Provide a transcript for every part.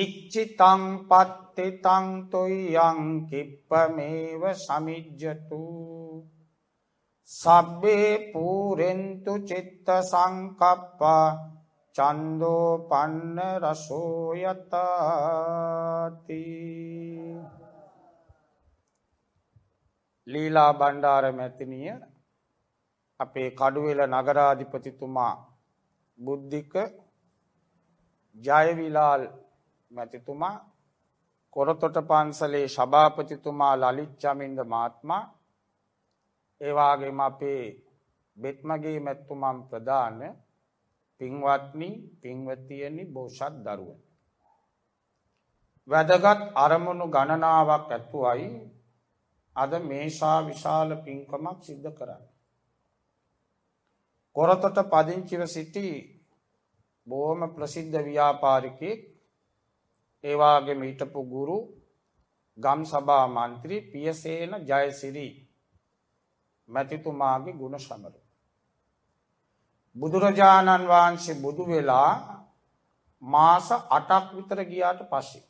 ඉච්චිතං පත්තිතං තොයියං කිප්පමේව සමිජ්ජතු සබ්බේ පූරෙන්තු චිත්ත සංකප්පා චන්දෝ පන්න රසෝයතාති ලීලා බණ්ඩාර මැතිනිය අපේ කඩුවෙල නගරාධිපතිතුමා බුද්ධික ජයවිලාල් මැතිතුමා කොරතොට පන්සලේ ශභාපතිතුමා ලලිච්චමින්ද මාත්මා ඒවාගේම අපේ බෙත්මගේ මැත්තුමම් ප්‍රධාන පින්වත්නි පින්වතියනි බෝෂත් දරුවන්. වැදගත් අරමුණු ගණනාවක් ඇත්තුවයි අද මේසා විශාල පින්කමක් සිද්ධ කරන්න. කොරතොට පදිංචිව සිටි බෝම ප්‍රසිද්ධ ව්‍යාපාරිකෙක් ඒවාගේම හිටපු ගුරු ගම් සභා මන්ත්‍රී පියසේන ජයසිරී මැතිතුමාගේ ගුණ සමරු. බුදුරජාණන් වහන්සේ බුදු වෙලා මාස අටක් විතර ගියාට පස්සේ.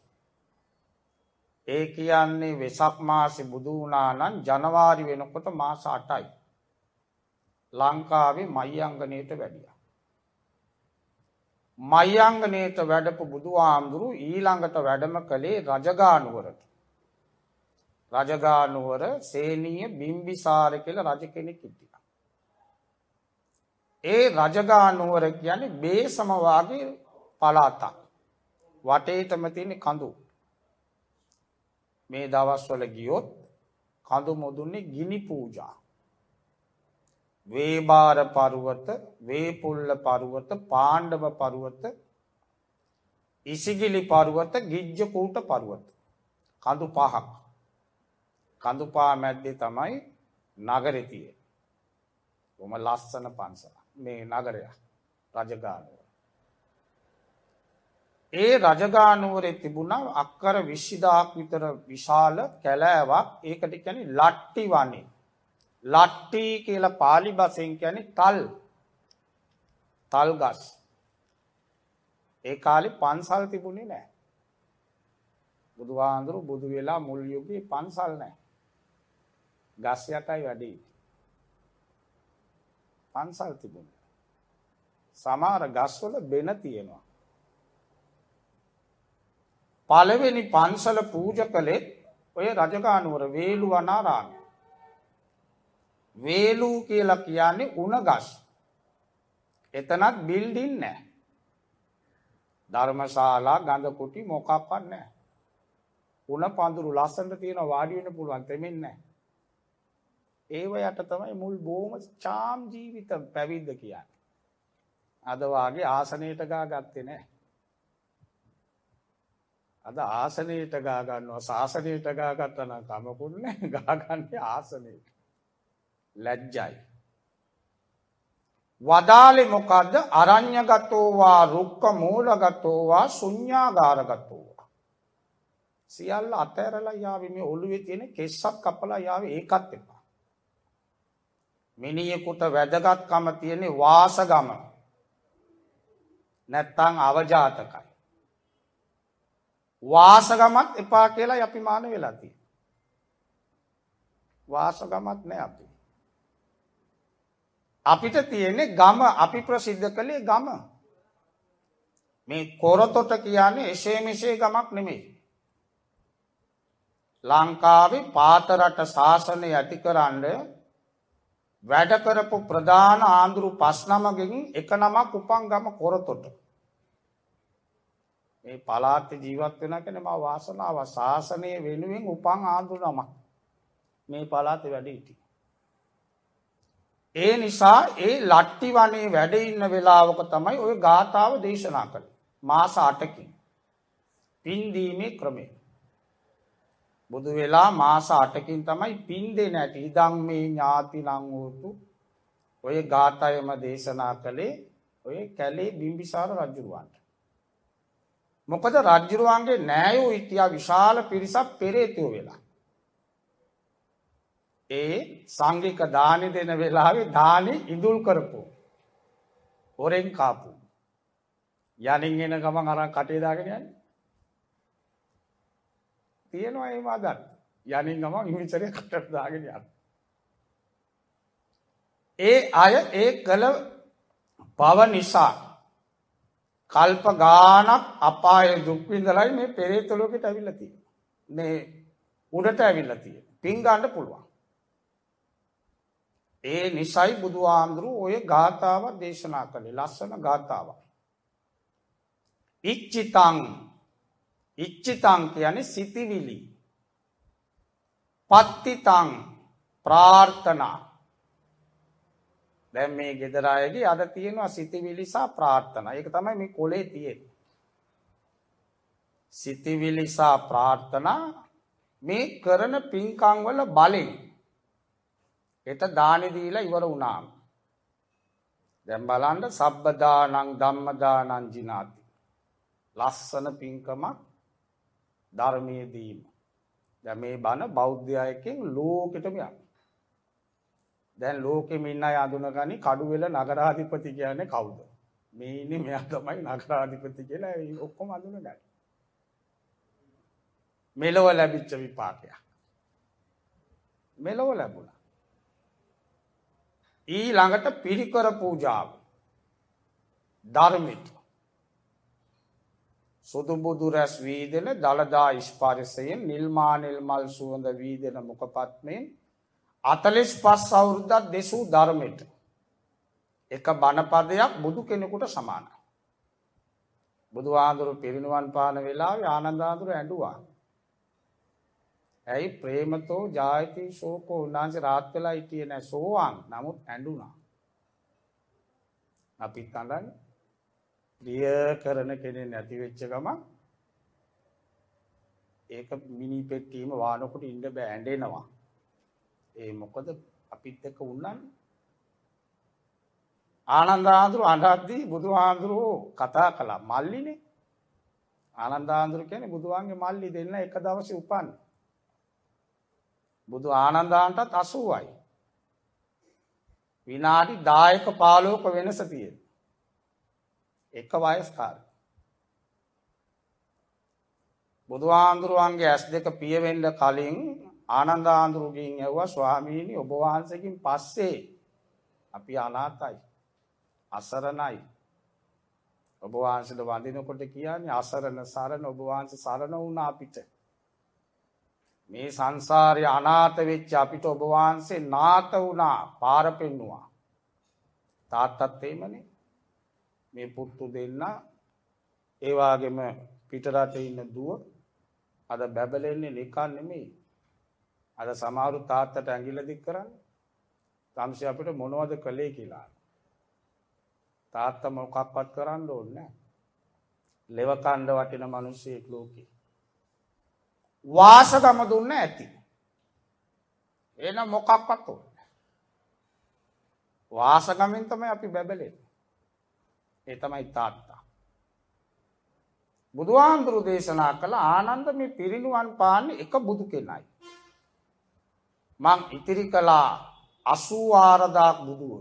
ඒ කියන්නේ වෙසක් මාසි බුදු වනානන් ජනවාරි වෙනකොට මාස අටයි. ලංකාවේ මයි අංගනයට වැඩිය. මයංගනයට වැඩපු බුදුහාමුදුරු ඊළඟට වැඩම කළේ රජගානුවරට. රජගානුවර සේනීය බිම්බිසාර කියල රජ කෙනෙක් ඉටික. ඒ රජගානුවර කියන බේ සමවාගේ පලාතක්. වටේටම තියෙන කඳු. මේ දවස්වල ගියොත් කඳු මුදුන්නේ ගිනි පූජා. වේබාර පරුවත, වේපුල්ල පරුවත, පාණ්ඩව පරුවත, ඉසිගිලි පරුවත, ගිජ්ජකූට පරුවත. කඳු පහක්. කඳු පහ මැද්දේ තමයි නගරේ තියෙන්නේ. බොහොම ලස්සන පන්සල. මේ නගරය රජගානුව. ඒ රජගානුවරේ තිබුණා අක්කර 20000ක් විතර විශාල කැලෑවක්. ඒකට කියන්නේ ලට්ටි වනේ. ලට්ටි කියලා පාලි බසෙන් කියන්නේ තල් තල් ගස් ඒ කාලේ පන්සල් තිබුණේ නැහැ බුදුහාඳුරු බුදු වෙලා මුල් යුගයේ පන්සල් නැහැ. ගස් යටයි වැඩි. පන්සල් තිබුණා. සමහර ගස්වල බෙන තියෙනවා. පළවෙනි පන්සල පූජා කළේ ඔය රජගහනුවර වේළුවනාරාමය. වේලූ කියලා කියන්නේ උණගස්. එතනත් බිල්ඩින් නැහැ. ධර්මශාලා ගඳ කුටි මොකක්වත් නැහැ. උණ පඳුරු ලස්සනට තියෙන වාඩි වෙන්න පුළුවන් දෙමින් නැහැ. ඒව යට තමයි මුල් බොහොම චාම් ජීවිත පැවිද්ද කියන්නේ. අද වාගේ ආසනයට ගා ගත්තේ නැහැ. අද ආසනයට ගා ගන්නවා ශාසනයට ගා ගත්තා නම් කමකුත් නැහැ ගා ගන්නේ ආසනයට. ලැජ්ජයි. වදාලේ මොකද්ද? අරඤ්‍යගතෝවා, රුක්ක මූලගතෝවා, ශුඤ්ඤාගාරගතෝවා. සියල්ල අතහැරලා යාවේ මේ ඔළුවේ තියෙන කෙස්සක් කපලා යාවේ ඒකත් එපා. මිනිහෙකුට වැදගත්කම තියෙන වාසගම නැත්තං අවජාතකයි. වාසගමත් එපා කියලා අපි මාන වෙලා තියෙනවා. වාසගමත් නෑ අපි. අපිට තියෙන්නේ ගම අපි ප්‍රසිද්ධ කළේ ගම. මේ කොරතොට කියන්නේ එසේ මෙසේ ගමක් නෙමෙයි. ලංකාවේ පාතරට ශාසනය ඇතිකරන්න වැඩ කරපු ප්‍රධාන ආන්දුරු පස් නමකින් එක නමක් උපන් ගම කොරතොට. මේ පලාත් ජීවත් වෙන කෙනා මා වාසනාව ශාසනය වෙනුවෙන් උපන් ආන්දුරු නමක්. මේ පලාතේ වැඩ සිටි. ඒ නිසා ඒ ලට්ටි වනේ වැඩ ඉන්න වෙලාවක තමයි ඔය ගාථාව දේශනා කළ මාස අටකින් පින්දීමේ ක්‍රමේ බුදු වෙලා මාස අටකින් තමයි පින් දෙන ඇට ඉදං මේ ඥාති ලංවූතු ඔය ගාථයම දේශනා කළේ ඔය කැලේ බිම්බිසාර රජුරුවන්ට මොකද රජ්ජුරුවන්ගේ නෑයෝ ඉතියා විශාල පිරිසක් පෙරේතුව වෙලා ඒ සංගික දානි දෙන වෙලාවේ දානි ඉඳුල් කරපු. හොරෙන් කාපු. යනින් එන ගමන් අරන් කටේදාගෙන යන්න. තියෙනවා ඒ වදන්. යනින් ගමන් විචරය කටට දාගෙන යන්න. ඒ අය ඒ කළ පව නිසා කල්ප ගානක් අපායේ දුක් විඳලයි මේ පෙරේත ලෝකෙට ඇවිල්ලා තියෙන්නේ. මේ උඩට ඇවිල්ලා තියෙන්නේ. පින් ගන්න පුළුවන්. ඒ නිසයි බුදුහාමුදුරුව ඔය ගාථාව දේශනා කළේ ලස්සන ගාථාව. ඉච්චිතං ඉච්චිතං කියන්නේ සිතිවිලි. පත්තිතං ප්‍රාර්ථනා. දැන් මේ ගෙදර අයගේ අද තියෙනවා සිතිවිලි සහ ප්‍රාර්ථනා. ඒක තමයි මේ කොලේ තියෙන්නේ. සිතිවිලි සහ ප්‍රාර්ථනා මේ කරන පින්කම් වල බලෙන් එත දානි දීලා ඉවර වුණාම දැන් බලන්න සබ්බ දානං ධම්ම දානං ජිනාති ලස්සන පින්කමක් ධර්මයේ දීම දැන් මේ බණ බෞද්ධයයකින් ලෝකෙටම යන දැන් ලෝකෙම ඉන්න අය අඳුනගනි කඩුවෙල නගරාධිපති කියන්නේ කවුද මේ ඉන්නේ මෙයා තමයි නගරාධිපති කියලා ඔක්කොම අඳුනගනි මෙලව ලැබිච්ච විපාකයක් මෙලොව ලැබුණා. ඊළඟට පිරිකර පූජාව ධර්මිට සුදුබුදු රැස් වීදෙන දළදා ස්පර්ශයෙන් නිල්මා නිල්මල් සුවඳ වීදෙන මුඛපත්මෙන් 45 අවුරුද්දක් දෙසූ ධර්මෙට එක බණපදයක් බුදු කෙනෙකුට සමානයි බුදුආඳුරු පිරිනුවන් පාන වෙලාවේ ආනන්දාඳුර ඇඬුවා ඇයි ප්‍රේමතෝ ජායති ශෝකෝ උන්වහන්සේ රාත් වෙලා හිටියේ නැහැ සෝවාන්. නමුත් ඇඬුණා. අපිත් අඬන්නේ. ප්‍රිය කරන කෙනෙක් නැති වෙච්ච ගමන් ඒක මිනි පෙට්ටියම වානකොට ඉන්න බෑ ඇඬෙනවා. ඒ මොකද අපිත් එක්ක උන්නන්නේ. ආනන්ද ආඳුරු අඬද්දී බුදුහාඳුරෝ කතා කළා මල්ලිනේ. ආනන්ද ආඳුරු කියන්නේ බුදුහාන්ගේ මල්ලි දෙන්න එක දවසේ උපන්නේ. බුදු ආනන්දාන්ටත් 80යි. විනාඩි 10ක 15ක වෙනස තියෙන. එක වයස්කාරයෙක්. බුදුහාඳුරුවන්ගේ ඇස් දෙක පියවෙන්න කලින් ආනන්දාඳුරුගෙන් ඇව්වා ස්වාමීනි ඔබ වහන්සේකින් පස්සේ අපි අනාතයි අසරණයි ඔබ වහන්සේට වඳිනකොට කියන්නේ අසරණ සරණ ඔබ වහන්සේ සරණ වුණා අපිට මේ සංසාරය අනාත වෙච්ච අපිට ඔබවහන්සේ නාත වුණා පාර පෙන්නවා. තාත්තත්තේමනේ මේ පුත්තු දෙන්න ඒවාගේම පිටරට ඉන්න දුව අද බැබලෙන්නේ නිකන් නෙමේ. අද සමාරු තාත්තට ඇගිලදික් කරන්න තම්සි අපිට මොනවද කළේ කියලා. තාත්ත මොකක්වත් කරන්න ඕන්න. ලෙවකණ්ඩ වටින මනුස්සයෙක් ලෝකේ. වාසගම දුන්න ඇති. එන මොකක්වත් ඕනේ. වාසගමෙන් තමයි අපි බැබලෙන්නේ. ඒ තමයි තාත්තා. බුදුහාමුදුරු දේශනා කළ ආනන්ද මේ පිරිණුවන් පාන්නේ එක බුදු කෙනයි. මං ඉතිරි කළා 84000ක් බුදුවරු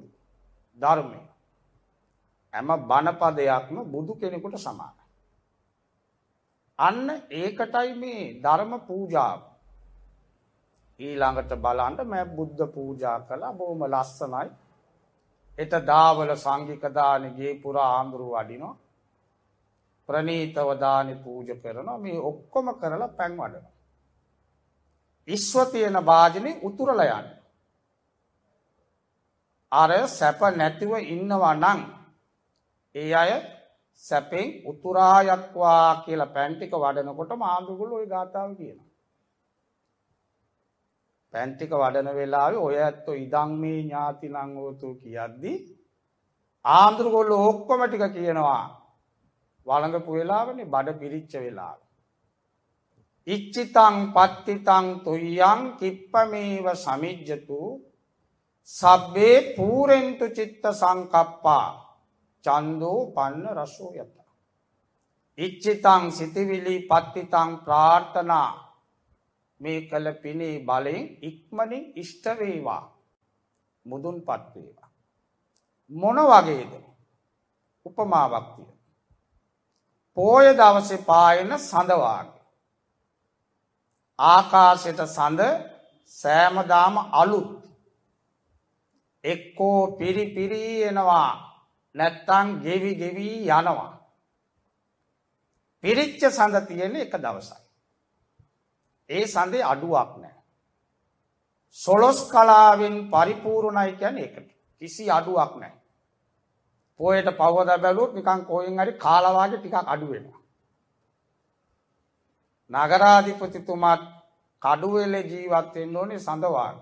ධර්මය. හැම බණපදයක්ම බුදු කෙනෙකුට සමානයි. අන්න ඒකටයි මේ ධර්ම පූජාව. ඊළඟට බලන්න මේ බුද්ධ පූජා කළා බොහොම ලස්සනයි. එත දාවල සංඝික දානේ ගේ පුරා ආඳුරු වඩිනවා. ප්‍රණීතව දානේ පූජ කරනවා. මේ ඔක්කොම කරලා පැන් වඩනවා. ඉස්ව තියෙන වාජනේ උතුරලා යනවා. අර සැප නැතිව ඉන්නවා නම් ඒ අය සැපෙන් උතුරායත්වා කියලා පැන්ටික වඩනකොට මාගකුල් ඔය ගාථාව කියනවා. පැන්ටික වඩන වෙලාව ඔය ඇත්තෝ ඉදං මේ ඥාති නංගෝතු කියද්දී ආන්දුරගොල්ල ඔක්කොම ටික කියනවා වළඟපු වෙලාවනේ බඩ පිරිච්ච වෙලාව. ඉච්චිතං පත්තිතං තුයං කිප්පමේව සමිජ්ජතු සබ්බේ පූරෙන්තු චිත්ත සංකප්පා චන්දෝ පන්න රසෝ යත. ඉච්චිතං සිතිවිලි පත්තිතං ප්‍රාර්ථනා මේ කළ පිනේ බලෙන් ඉක්මනින් ඉෂ්ටවේවා මුදුන් පත්වේවා. මොන වගේද උපමාවක්තිය. පෝය දවස පායන සඳවාගේ. ආකාසට සඳ සෑමදාම අලුත් එක්කෝ පිරිපිරීෙනවා නැත්තං ගෙවි ගෙවී යනවා. පිරිච්ච සඳ තියෙන එක දවසයි. ඒ සඳේ අඩුවක් නෑ. සොලොස් කලාවෙන් පරිපූර්ණයි කියන්නේ ඒකට. කිසි අඩුවක් නැහැ. පොයට පවදා බැලුවොත් නිකන් කොහෙන් හරි කාලා වාගේ ටිකක් අඩු වෙනවා. නගරාධිපතිතුමාත් කඩුවෙලේ ජීවත් වෙන්න ඕනේ සඳවාන.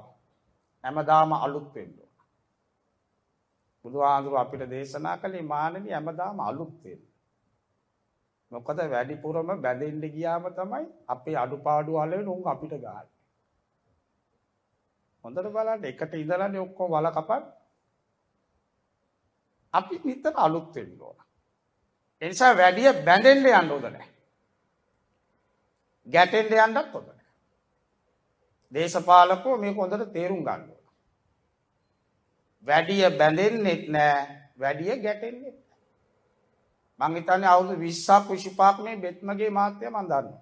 හැමදාම අලුත් වෙන්න. බුදුහාඳුර අපිට දේශනා කළේ මානවී හැමදාම අලුත් වෙන්න. මොකද වැඩිපුරම බැඳෙන්න ගියාම තමයි අපේ අඩුපාඩු අල්ලගෙන උන් අපිට ගහන්නේ. හොඳට බලන්න එකට ඉඳලානේ ඔක්කොම වල කපන්නේ. අපි නිතර අලුත් වෙන්න ඕන. ඒ නිසා වැඩි බැඳෙන්න යන්න හොඳ නැහැ. ගැටෙන්න යන්නත් හොඳ නැහැ. දේශපාලකෝ මේක හොඳට තේරුම් ගන්න. වැඩිය බැඳෙන්නෙත් නෑ වැඩිය ගැටෙන්නෙත් මං හිතන්නේ අවුරුදු 20ක් 25ක් මේ බෙත්මගේ මාත්‍ය මන් දන්නවා.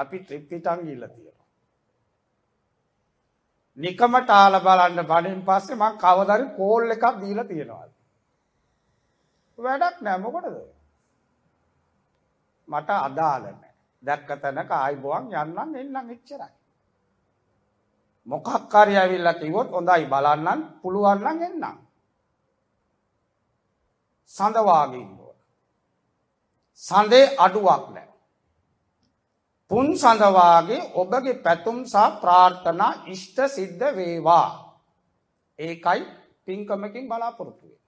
අපි ට්‍රිප් පිටන් ගිහලා තියෙනවා. නිකමට ආලා බලන්න බඩින් පස්සේ මං කවදාරි කෝල් එකක් දීලා තියෙනවා. වැඩක් නෑ මොකටද? මට අදාළ නෑ. දැක්ක තැනක ආයිබෝන් යන්නම් එන්නම් එච්චරයි. මොකක් හරි ඇවිල්ලා කිව්වොත් හොඳයි බලන්නම් පුළුවන් නම් එන්නම්. සඳවාගේ ඉන්න ඕන. සඳේ අඩුවක් නැහැ. පුන් සඳවාගේ ඔබගේ පැතුම් සහ ප්‍රාර්ථනා ඉෂ්ට සිද්ධ වේවා. ඒකයි පින්කමකින් බලාපොරොත්තු වෙන්නේ.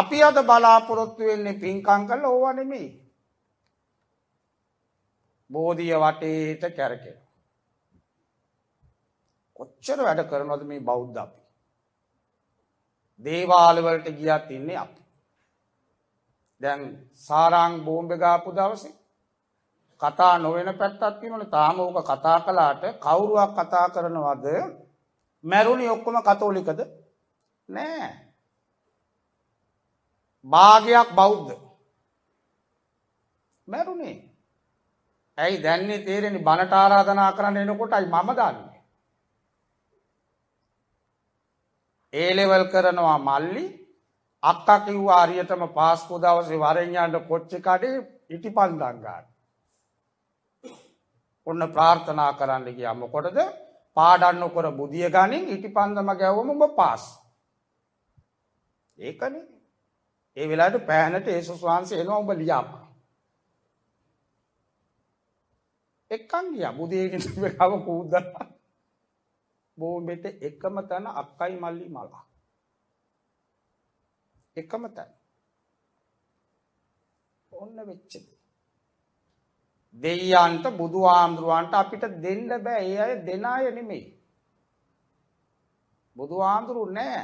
අපි අද බලාපොරොත්තු වෙන්නේ පින්කම් කළ ඕවා නෙමෙයි. බෝධිය වටේට කැරකෙන. කොච්චර වැඩ කරනවද මේ බෞද්ධ අපි. දේවාලවලට ගියත් ඉන්නේ අපි. දැන් සාරාං බෝම්බ ගාපු දවසේ කතා නොවන පැත්තක් තියෙනවනේ තාම ඕක කතා කළාට කවුරුවක් කතා කරනවද මැරුණි ඔක්කොම කතෝලිකද නෑ භාගයක් බෞද්ධ මැරුණේ ඇයි දැන්නේ තේරෙන්නේ බණට ආරාධනා කරන්න එනකොටයි මම දන්නේ ඒලෙවල් කරනවා මල්ලි අක්ක කිව්වා අරියටම පාස්කු දවසේ වරෙන්යාන්ට කොච්චි කඩේ ඉටි පන්දංගාන්න. ඔන්න ප්‍රාර්ථනා කරන්න කියම කොටද පාඩන්න කොර බුදිය ගනින් ඉටි පන්දම ගැවම උඹ පාස්. ඒකන ඒ වෙලාට පෑනට ඒසුස් වහන්සේ එනවා උඹ ලියාම. එක්කන් ගිය බුදේ ගව කූදලා. බෝම්බෙට එකම තැන අක්කයි මල්ලි මලා. එකම තැන. ඔන්න වෙච්චද. දෙයියන්ට බුදු ආමුදුරුවන්ට අපිට දෙන්න බෑ ඒ අය දෙන අය නෙමෙයි. බුදු ආමුදුරු නෑ.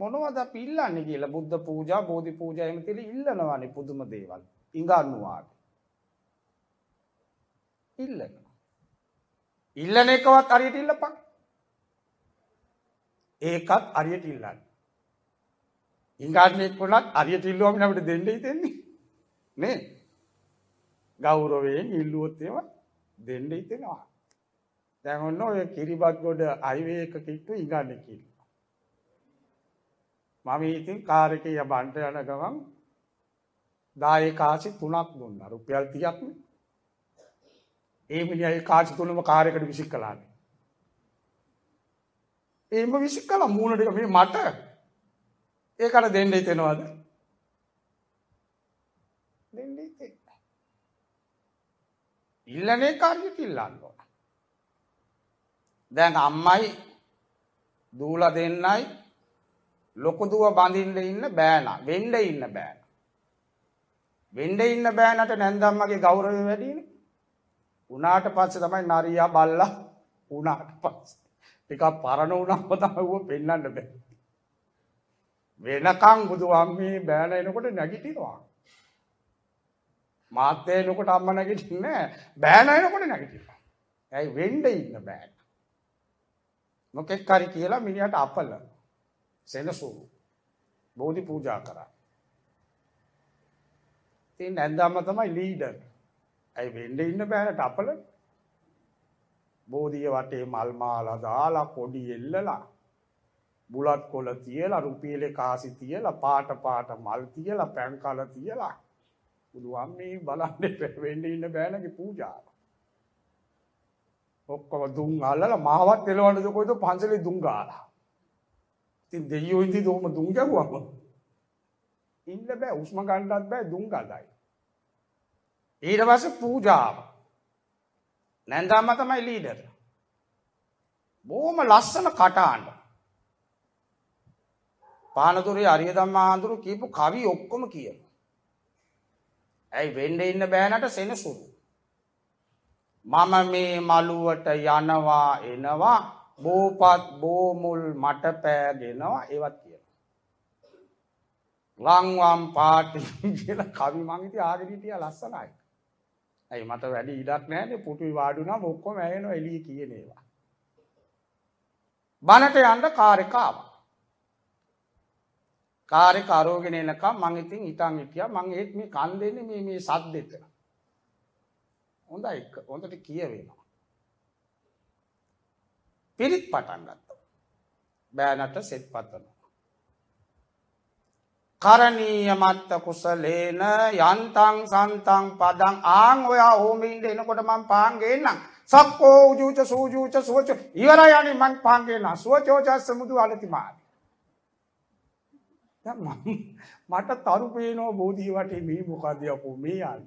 මොනවද අපි ඉල්ලන්නේ කියලා බුද්ධ පූජා බෝධි පූජා එහෙම තියලා ඉල්ලනවානේ පුදුම දේවල්. ඉඟන්නුවාට. ඉල්ලන. ඉල්ලන එකවත් අරියට ඉල්ලපන් ඒකත් අරියට ඉල්ලන්න ඉංගාර්නයෙක් වනත් අරියට ඉල්ලුවම අපට දෙන්නයි දෙන්නේ නේ ගෞරවයෙන් ඉල්ලුවොත්තේව දෙන්න හිතෙනවා දැහොන්න ඔය කිරිබක් ගොඩ අයිවේක කිට්ටු ඉගන්නකිල් මම ඉතින් කාරකය බන්ට යන ගවන් දායකාසි තුනක් දුන්න රුපියල් තියක්න ඒ මිනිහයි කාච තුනම කාරයකට විසික් කලානේ. ඒම විසික් කලා මූුණටික මේ මට ඒකට දෙන්න හිතෙනවාද ඉල්ලනේ කාර්ය කිල්ලන්නවා. දැන් අම්මයි දූල දෙන්නයි ලොකුදුව බඳින්න ඉන්න බෑන වෙන්ඩ ඉන්න බෑන. වෙන්ඩ ඉන්න බෑනට නැන්දම්මගේ ගෞරව වැඩීනේ උනාට පස්සේ තමයි නරයා බල්ලා උනාට පස් එකක් පරණ උනම්ම තමව පෙන්න්නට බැ. වෙනකං බුදුවම්මී බෑන එනකොට නැගිටිවා. මාත්‍යයනකොට අම්ම නැගිටින්න බෑනයනකොට නැගිටිවා. ඇයි වෙන්ඩ ඉන්න බෑන. මොකෙක් කරි කියලා මිනිට අපල සෙනසූ බෝධි පූජා කරා. තින් ඇන්දම්ම තමයි ලීඩර්. ඇයි වෙන්න ඉන්න බෑනට අපල බෝධිය වටේ මල් මාලා දාලා කොඩි එල්ලලා බුලත් කොල තියලා රුපියලේ කාසි තියලා පාට පාට මල් තියලා පැන් කල තියලා පුළුවන් මේ බලන්න වෙන්න ඉන්න බෑනගේ පූජාව. ඔක්කොම දුම් අල්ලලා මාවත් එලවන්නද කොයිද පන්සලේ දුම් ගාලා. ඉතින් දෙයියෝ ඉඳි දුම දුම් ගැහුවම ඉන්න බෑ උස්ම ගන්නත් බෑ දුම් ගඳයි. ඊට පස්සේ පූජාව. නැන්දාම තමයි ලීඩර්. බොහොම ලස්සන කටහඬ. පානතුරේ අරිය ධම්මාඳුරු කියපු කවි ඔක්කොම කියනවා. ඇයි වෙන්නේ ඉන්න බෑනට සෙනසුරු. මම මේ මළුවට යනවා එනවා බෝපත් බෝමුල් මට පෑගෙනවා ඒවත් කියනවා. ලංවම් පාටින් කියලා කවි මං ඉතින් ආගෙන හිටියා ලස්සනයි. ඇයි මට වැඩි ඉඩක් නැහැනේ පුටුයි වාඩි වුණාම ඔක්කොම ඇයෙනවා එළිය කියන ඒවා. බනට යන්න කාර් එක ආවා. කාර් එක අරෝගෙන එනකම් මං ඉතින් හිතන් හිටියා මං ඒත් මේ කන් දෙන්නේ මේ මේ සද්දෙට. හොඳයි හොඳට කියවෙනවා. පිරිත් පටන් ගත්තා. බෑනට සෙත් පතනවා. කරණීය මත්ත කුසලේන යන්තං සන්තං පදං ආං ඔයා හෝමින්ද එනකොට මං පාන්ගේන්නම් සක්කෝ උජූච සූජූච සුවච ඉවර යනි මං පාන්ගේන සුවචෝචස් සමුදු අලතිමාන මට තරුපේනෝ බෝධී වටේ මේ මොකදයපු මේ අන්න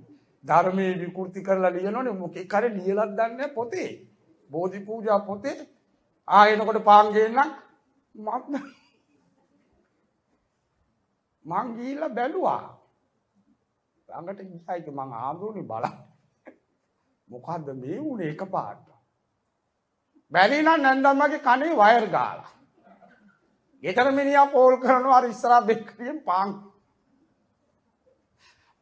ධර්මය විකෘති කරලා ලියනොන මොක කර ලියලත් දන්න පොතේ බෝධි පූජා පොතේ ආයනකොට පාන්ගේන්නම් මත්න්න මං ගිහිල්ලා බැලුවා. ළඟට ගියා ඉතින් මං ආඳුනේ බලන්න. මොකද්ද මේ උනේ එකපාරට? බැරි නම් නන්දම්මගේ කනේ වයර් ගාලා. ගෙදර මිනිහා පෝල් කරනවා අර ඉස්සරහ බෙක්කරියෙන් පාන්.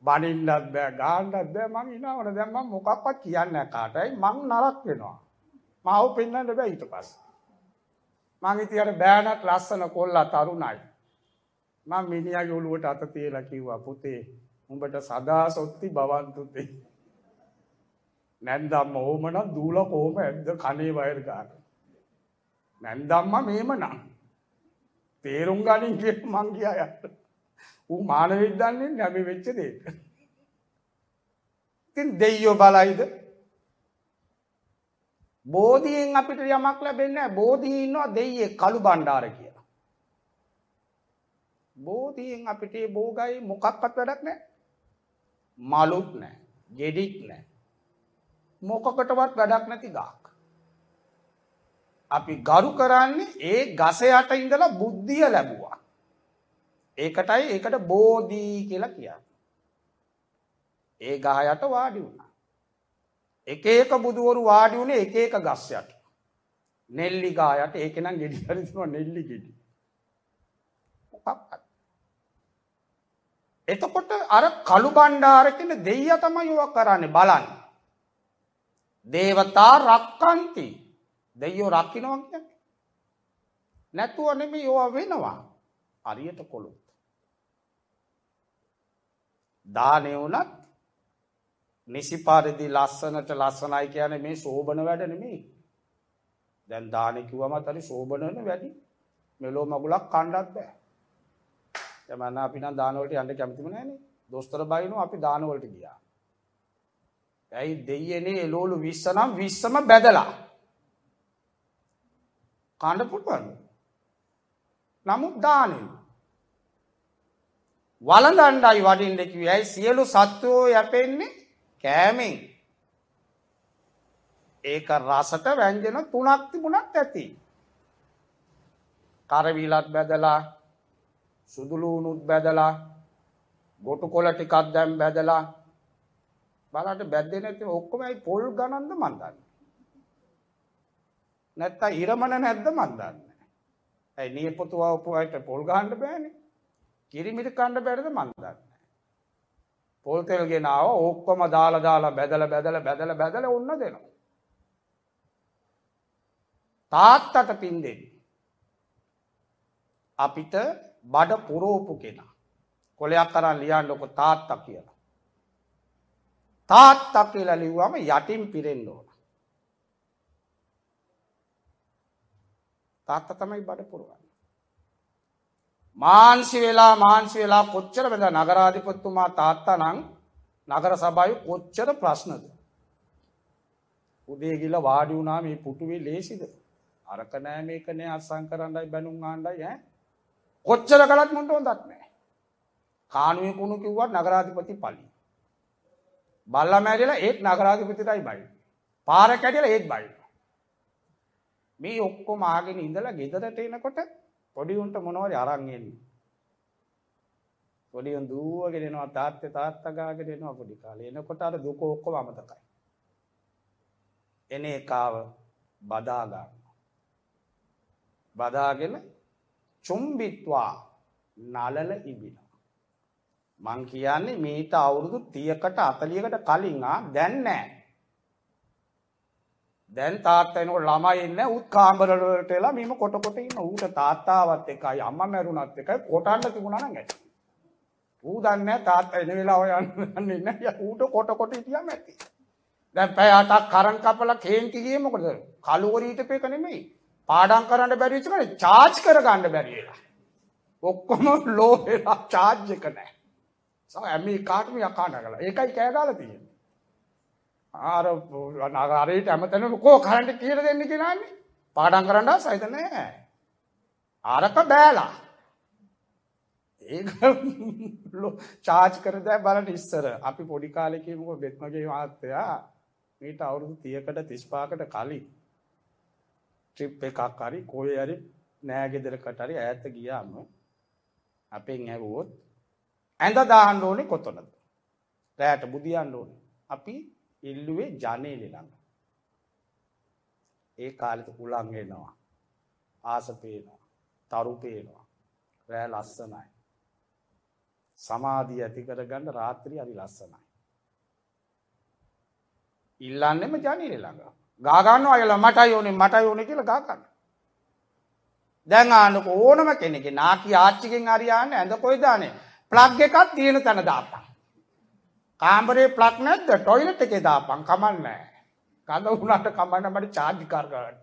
බනින්නත් බෑ ගාන්නත් බෑ මං ඉනවන දැන් මම මොකක්වත් කියන්නේ නැහැ කාටයි මං නරක් වෙනවා. මාව පෙන්වන්න බෑ ඊට පස්සේ. මං ඉතින් අර බෑනක් ලස්සන කොල්ලා තරුණයි. මම මිනිහාගේ ඔළුවට අත තියලා කිව්වා පුතේ උඹට සදා සොත්ති බවන්තුතේ නැන්දම්ම ඕමන දූල කෝම ඇද්ද කනේ වයර් ගන්න නැන්දම්ම මේම නම් තේරුම් ගනින් කිය මං ගියා යට ඌ මානවෙක් දන්නේ නැමෙ වෙච්ච දෙයට ඉතින් දෙයියෝ බලයිද බෝධියෙන් අපිට යමක් ලැබෙන්නේ නැහැ බෝධිය ඉන්නවා දෙයියෙක් කළු බණ්ඩාර කියලා බෝධීෙන් අපිට බෝගයි මොකක්වත් වැඩක් නෑ මලුත් නෑ ගෙඩික් නෑ මොකකටවත් වැඩක් නැති ගාක් අපි ගරු කරන්නේ ඒ ගසයට ඉඳලා බුද්ධිය ලැබුවා ඒකටයි ඒකට බෝධී කියලා කිය ඒ ගහයට වාඩි වුණා එක ඒක බුදුවරු වාඩි වුණේ එක එක ගස්යට නෙල්ලි ගායට ඒකනම් ගෙඩි හරිම නෙල්ලි ගෙඩි මොකක්වත් එතකොට අර කළු බණ්ඩාරකෙන දෙයිය තමයි යුවක් කරන්න බලන්න. දේවතා රක්කන්ති දෙයෝ රක්කිනවක් නැතුව නෙම යෝවා වෙනවා අරියට කොළුත්. දානය වනත් නිසිපාරිදි ලස්සනට ලස්සනයි කියන මේ සෝභන වැඩ නෙමේ. දැන් දානෙකිවම තරි සෝභනන වැඩි මෙලෝ මගුලක් කණ්ඩක් බෑ. යමන්න අපි නම් දාන වලට යන්න කැමතිම නැහනේ. දොස්තර බයිනෝ අපි දාන වලට ගියා. ඇයි දෙයියනේ එළවලු 20 නම් 20ම බැදලා. කාණ්ඩ පුළුවන්. නමුත් දානේ වළඳණ්ඩයි වඩින්න කිව්වේ. ඇයි සියලු සත්වෝ යැපෙන්නේ කෑමෙන්. ඒක රසට ව්‍යංජන තුනක් තිබුණත් ඇති. කරවිලත් බැදලා සුදුලූනුත් බැදලා ගොටු කොල ටිකක් දැම් බැදලා බලට බැද්දෙන ඇති ඔක්කොමයි පොල් ගණන්ද මන්දන්න. නැත්තා ඉරමණ නැද්ද මන්දන්න. ඇයි නිය පොතුවාපුයට පොල් ගහන්ඩ බෑන කිරිමිට කණ්ඩ බැරිද මන්දන්න. පොල්තෙල් ගෙනාව ඔක්කොම දාලා දාලා බැදල බැදල බැදල බැදල ඔන්න දෙනවා. තාත්තට පින් දෙන්න. අපිට බඩ පුරෝපු කෙනා. කොලයක් කරන්න ලියන් ලොක තාත්ත කියලා. තාත්තක් කියලා ලිව්වම යටින් පිරෙන්න ඕන. තාත්ත තමයි බඩ පුරවන්නේ. මාන්සි වෙලා මාන්සි වෙලා කොච්චර වෙද නගරාධිපත්තුමා තාත්තා නං නගර සබයි කොච්චර ප්‍රශ්නද. උදේ ගිල වාඩි වුණා මේ පුටුවේ ලේසිද. අරකනෑ මේකනය අත්සං කරන්නයි බැනුම් ආණ්ඩයි හැ කොච්චර කලත් මුන්ට හොඳත් නෑ කානුවෙන් කුණු කිව්වත් නගරාධිපති පලි බල්ල මැරිලා ඒත් නගරාධිපතිටයි බයි පාර කැඩිල ඒත් බයි මේ ඔක්කො මාගෙන ඉඳලා ගෙදරට එනකොට පොඩිවුන්ට මොනවද අරංගෙන්නේ පොඩියුන් දුවගෙනෙනවා තාත්්‍ය තාත්තගාගෙනෙනවා පොඩි කාලේ එනකොට අර දුක ඔක්කො අමතකයි එන එකාව බදාගන්න බදාගෙන චුම්බිත්වා නලල ඉබිලා. මං කියන්නේ මීට අවුරුදු 30කට 40කට කලින් ආ දැන් නෑ. දැන් තාත්තා එනකොට ළමයි ඉන්නේ උත් කාමර වලට එලා මීම කොට කොට ඉන්න ඌට තාත්තාවත් එකයි අම්මා මැරුණත් එකයි කොටන්න තිබුණා නම් ඇති. ඌ දන්නේ නෑ තාත්තා එන වෙලාව යන්නේ නෑ ඌට කොට කොට හිටියම ඇති. දැන් පැය 8ක් කරන් කපලා කේන්ති ගියේ මොකද? කලෝරීට පෙක නෙමෙයි. පාඩම් කරන්න බැරිච්ච කට චාර්ජ් කරගන්න බැරි වෙලා. ඔක්කොම ලෝ වෙලා චාර්ජ් එක නැහැ. සම ඇමරිකාටම යකාට කරලා. ඒකයි කෑ ගහලා තියෙන්නේ. ආර නගරයට හැමතැනම කෝ කරන්ට් කියලා දෙන්න කියලාන්නේ. පාඩම් කරන්න සයිත නැහැ. ආරක බෑලා. ඒක චාර්ජ් කරද බලට ඉස්සර අපි පොඩි කාලෙකීමක බෙත්මගේ මාත්‍යයා මීට අවුරුදු තියකට තිස්පාකට කලින් ට්‍රිප් එකක් හරි කොහේ හරි නෑ ගෙදරකට හරි ඈත ගියාම අපෙන් ඇහුවොත් ඇඳ දාන්න ඕනේ කොතනද? රැයට බුදියන්න ඕනේ. අපි ඉල්ලුවේ ජනේලෙ ළඟ. ඒ කාලෙක කුලං එනවා. ආස පේනවා. තරු පේනවා. රැය ලස්සනයි. සමාධිය ඇති කරගන්න රාත්‍රිය හරි ලස්සනයි. ඉල්ලන්නෙම ජනේලෙ ළඟ. ගාගන්න අයලා මටයි ඕනේ මටයි ඕනේ කියලා ගාගන්න. දැන් ආනක ඕනම කෙනෙක් නාකි ආච්චිකෙන් හරියන්නේ ඇඳ කොයිදානේ ප්ලග් එකක් තියෙන තැන දාපන්. කාමරේ ප්ලග් නැද්ද ටොයිලට් එකේ දාපන් කමන්නේ. කඳ වුණාට කමන්න මට charge කර ගන්න.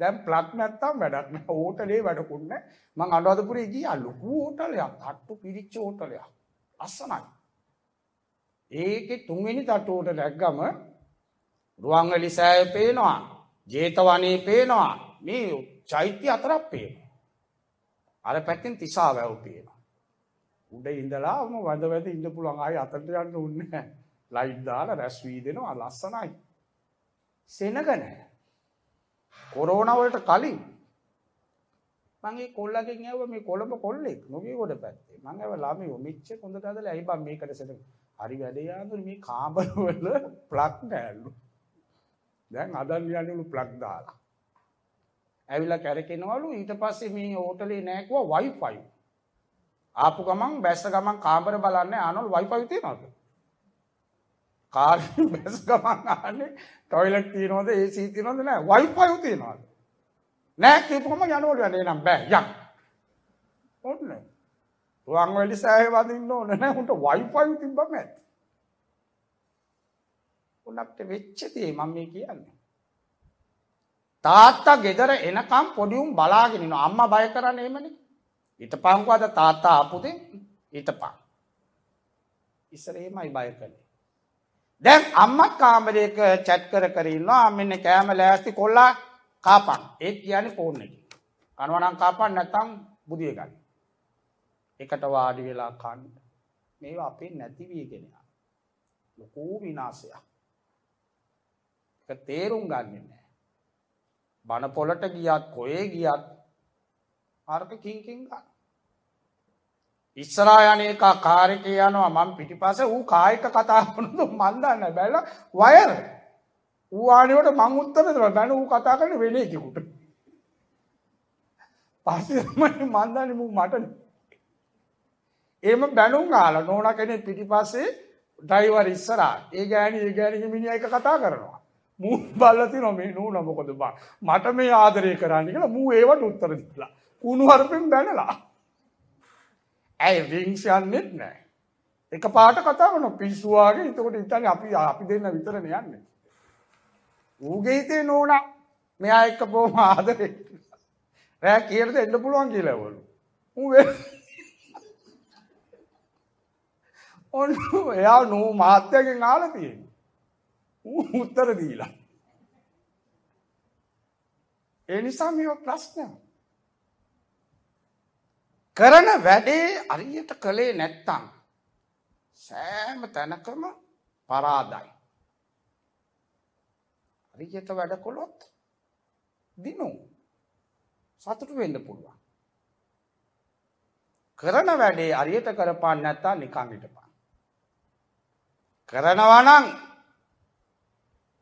දැන් ප්ලග් නැත්තම් වැඩක් නෑ. හෝටලේ වැඩකුත් නෑ. මං අනුරාධපුරේ ගියා ලොකු හෝටලයක්. අට්ටු පිරිච්ච හෝටලයක්. අස්සනයි. ඒකේ තුන්වෙනි තට්ටුවට දැක්ගම රුවන්ගලි සෑය පේනවා ජේතවනේ පේනවා මේ චෛත්‍ය අතරක් පේනවා. අර පැත්තෙන් තිසා වැැව් පේනවා. උඩ ඉඳලාම වදවැද ඉඳ පුළන් අයි අතට යන්න උන්න ලයිද්දාල රැස්වී දෙෙනවා ලස්සනයි. සෙනගනෑ. කොරෝනවලට කලින් මගේ කොල්ලකින් ඇව මේ කොළඹ කොල්ලෙක් නොගේ ගොඩ පැත්තේ මං ඇව ලාම මිච්ච කොඳ දදල ඇයි බම් මේකට සෙන හරි වැඩයාදුර මේ කාබරවල ප්ලක් නෑල්ලු දැන් අදන් යන්නලු ප්ලග් දාලා. ඇවිල්ලා කැරකෙනවලු ඊට පස්සේ මේ හෝටලේ නෑ කිව්වා Wi-Fi. ආපු ගමන් බැස්ස ගමන් කාමර බලන්න ආනවලු Wi-Fi තියනවද? කාරේ බැස්ස ගමන් ආන්නේ টয়ලට් තියනවද AC තියනවද නෑ Wi-Fi තියනවද? නෑ කියපුවම යනවලු එනම් බෑ යන්. ඔන්න. රුවන්වැලි සෑහේ වදින්න ඕන නෑ උන්ට Wi-Fi තිබ්බම ඇති. උලක්ට වෙච්ච දේ මම මේ කියන්නේ. තාත්තා ගෙදර එනකම් පොඩි උන් බලාගෙන ඉන්නවා. අම්මා බය කරන්නේ එහෙමනේ. හිටපන්කෝ අද තාත්තා ආපුද? හිටපන්. ඉස්සර එහෙමයි බය කරන්නේ. දැන් අම්මා කාමරයක chat කර කර ඉන්නවා. මෙන්න කෑම ලෑස්ති කොල්ලා කාපන්. ඒ කියන්නේ ෆෝන් එකේ. කනවා නම් කාපන් නැත්නම් බුදිය ගන්න. එකට වාඩි වෙලා කන්න. මේවා අපේ නැති වීගෙන යන ලකෝ විනාශයක්. ඒක තේරුම් ගන්නෙ නෑ. බන පොලට ගියත් කොහේ ගියත් අරක කිංකින් ගන්න. ඉස්සරා යන එක කාරක යනවා මම පිටිපස ඌ කායික කතා කරනු මන්දන්න බැල වයර ඌආනවට මං උත්තරතර බැන වූ කතා කරන වෙලේකුට පස්සම මන්දන්න මූ මටන එම බැනුම් ආල නෝන කෙනෙ පිටිපස්සේ ඩයිවර් ඉස්සරා ඒ ගෑන ඒ ගෑනක මිනිිය එක කතා කරනවා මූ බල්ල තියනවා මේ නූ නමකොද බා මට මේ ආදරය කරන්න කියලා මූ ඒවට උත්තර දීලා කුණු හරපෙන් බැනලා ඇයි රිංස් යන්නෙත් නෑ එක පාට කතාවන පිස්සුවාගේ එතකොට ඉතන අපි අපි දෙන්න විතරන යන්නේ ඌගේ හිතේ නෝනා මෙයා එක්ක බොහොම ආදරේ රෑ කියලාද එන්න පුළුවන් කියලාවලු ඌ ඔන්න එයා නෝ මාත්‍යගෙන් ආලා තියෙන්නේ උත්තර දීලා. ඒ නිසා මේ ප්‍රශ්න. කරන වැඩේ අරියට කළේ නැත්තම් සෑම තැනකම පරාදයි. අරියට වැඩ කොළොත් දිනෝ සතුටු වෙන්න පුළුවන්. කරන වැඩේ අරියට කරපාන්න නැත්තම් නිකන් හිටපන්. කරනවා නම්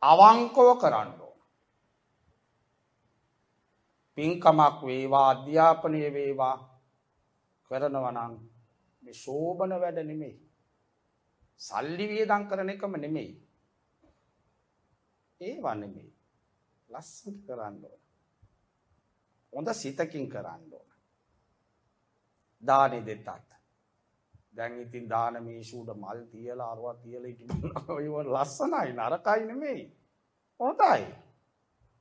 අවංකව කරන්න පින්කමක් වේවා අධ්‍යාපනය වේවා කරනවනං මේ ශෝභන වැඩ නෙමෙයි සල්ලි වියදං කරන එකම නෙමෙයි ඒ වනෙමෙයි ලස්සට කරන්න ඕන හොඳ සිතකින් කරන්න ඕන දානි දෙතත් දැන් ඉතින් දාන මේෂූඩ මල් තියලා අරවා තියලා ඉතින් ඔයව ලස්සනයි නරකයි නෙමෙයි. හොඳයි.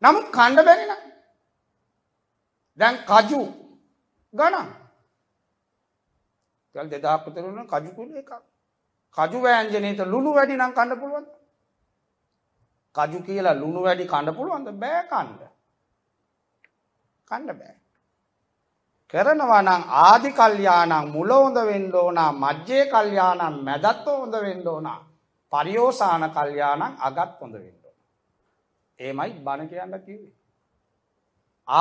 නමුත් කණ්ඩ බැරි නම් දැන් කජු ගණන්. දැන් 2004 වෙන කජු කුල එකක්. කජු වෑංජනේට ලුණු වැඩි නම් කන්න පුළුවන්. කජු කියලා ලුණු වැඩි කන්න පුළුවන්ද? බෑ කන්න. කන්න බෑ. කරනවා නම් ආදි කල්යාණං මුල හොඳ වෙන්න ඕනා මජ්ජේ කල්යාණං මැදත් හොඳ වෙන්න ඕනා පරියෝසాన කල්යාණං අගත් හොඳ වෙන්න ඕන. එමයි බණ කියන්න කිව්වේ.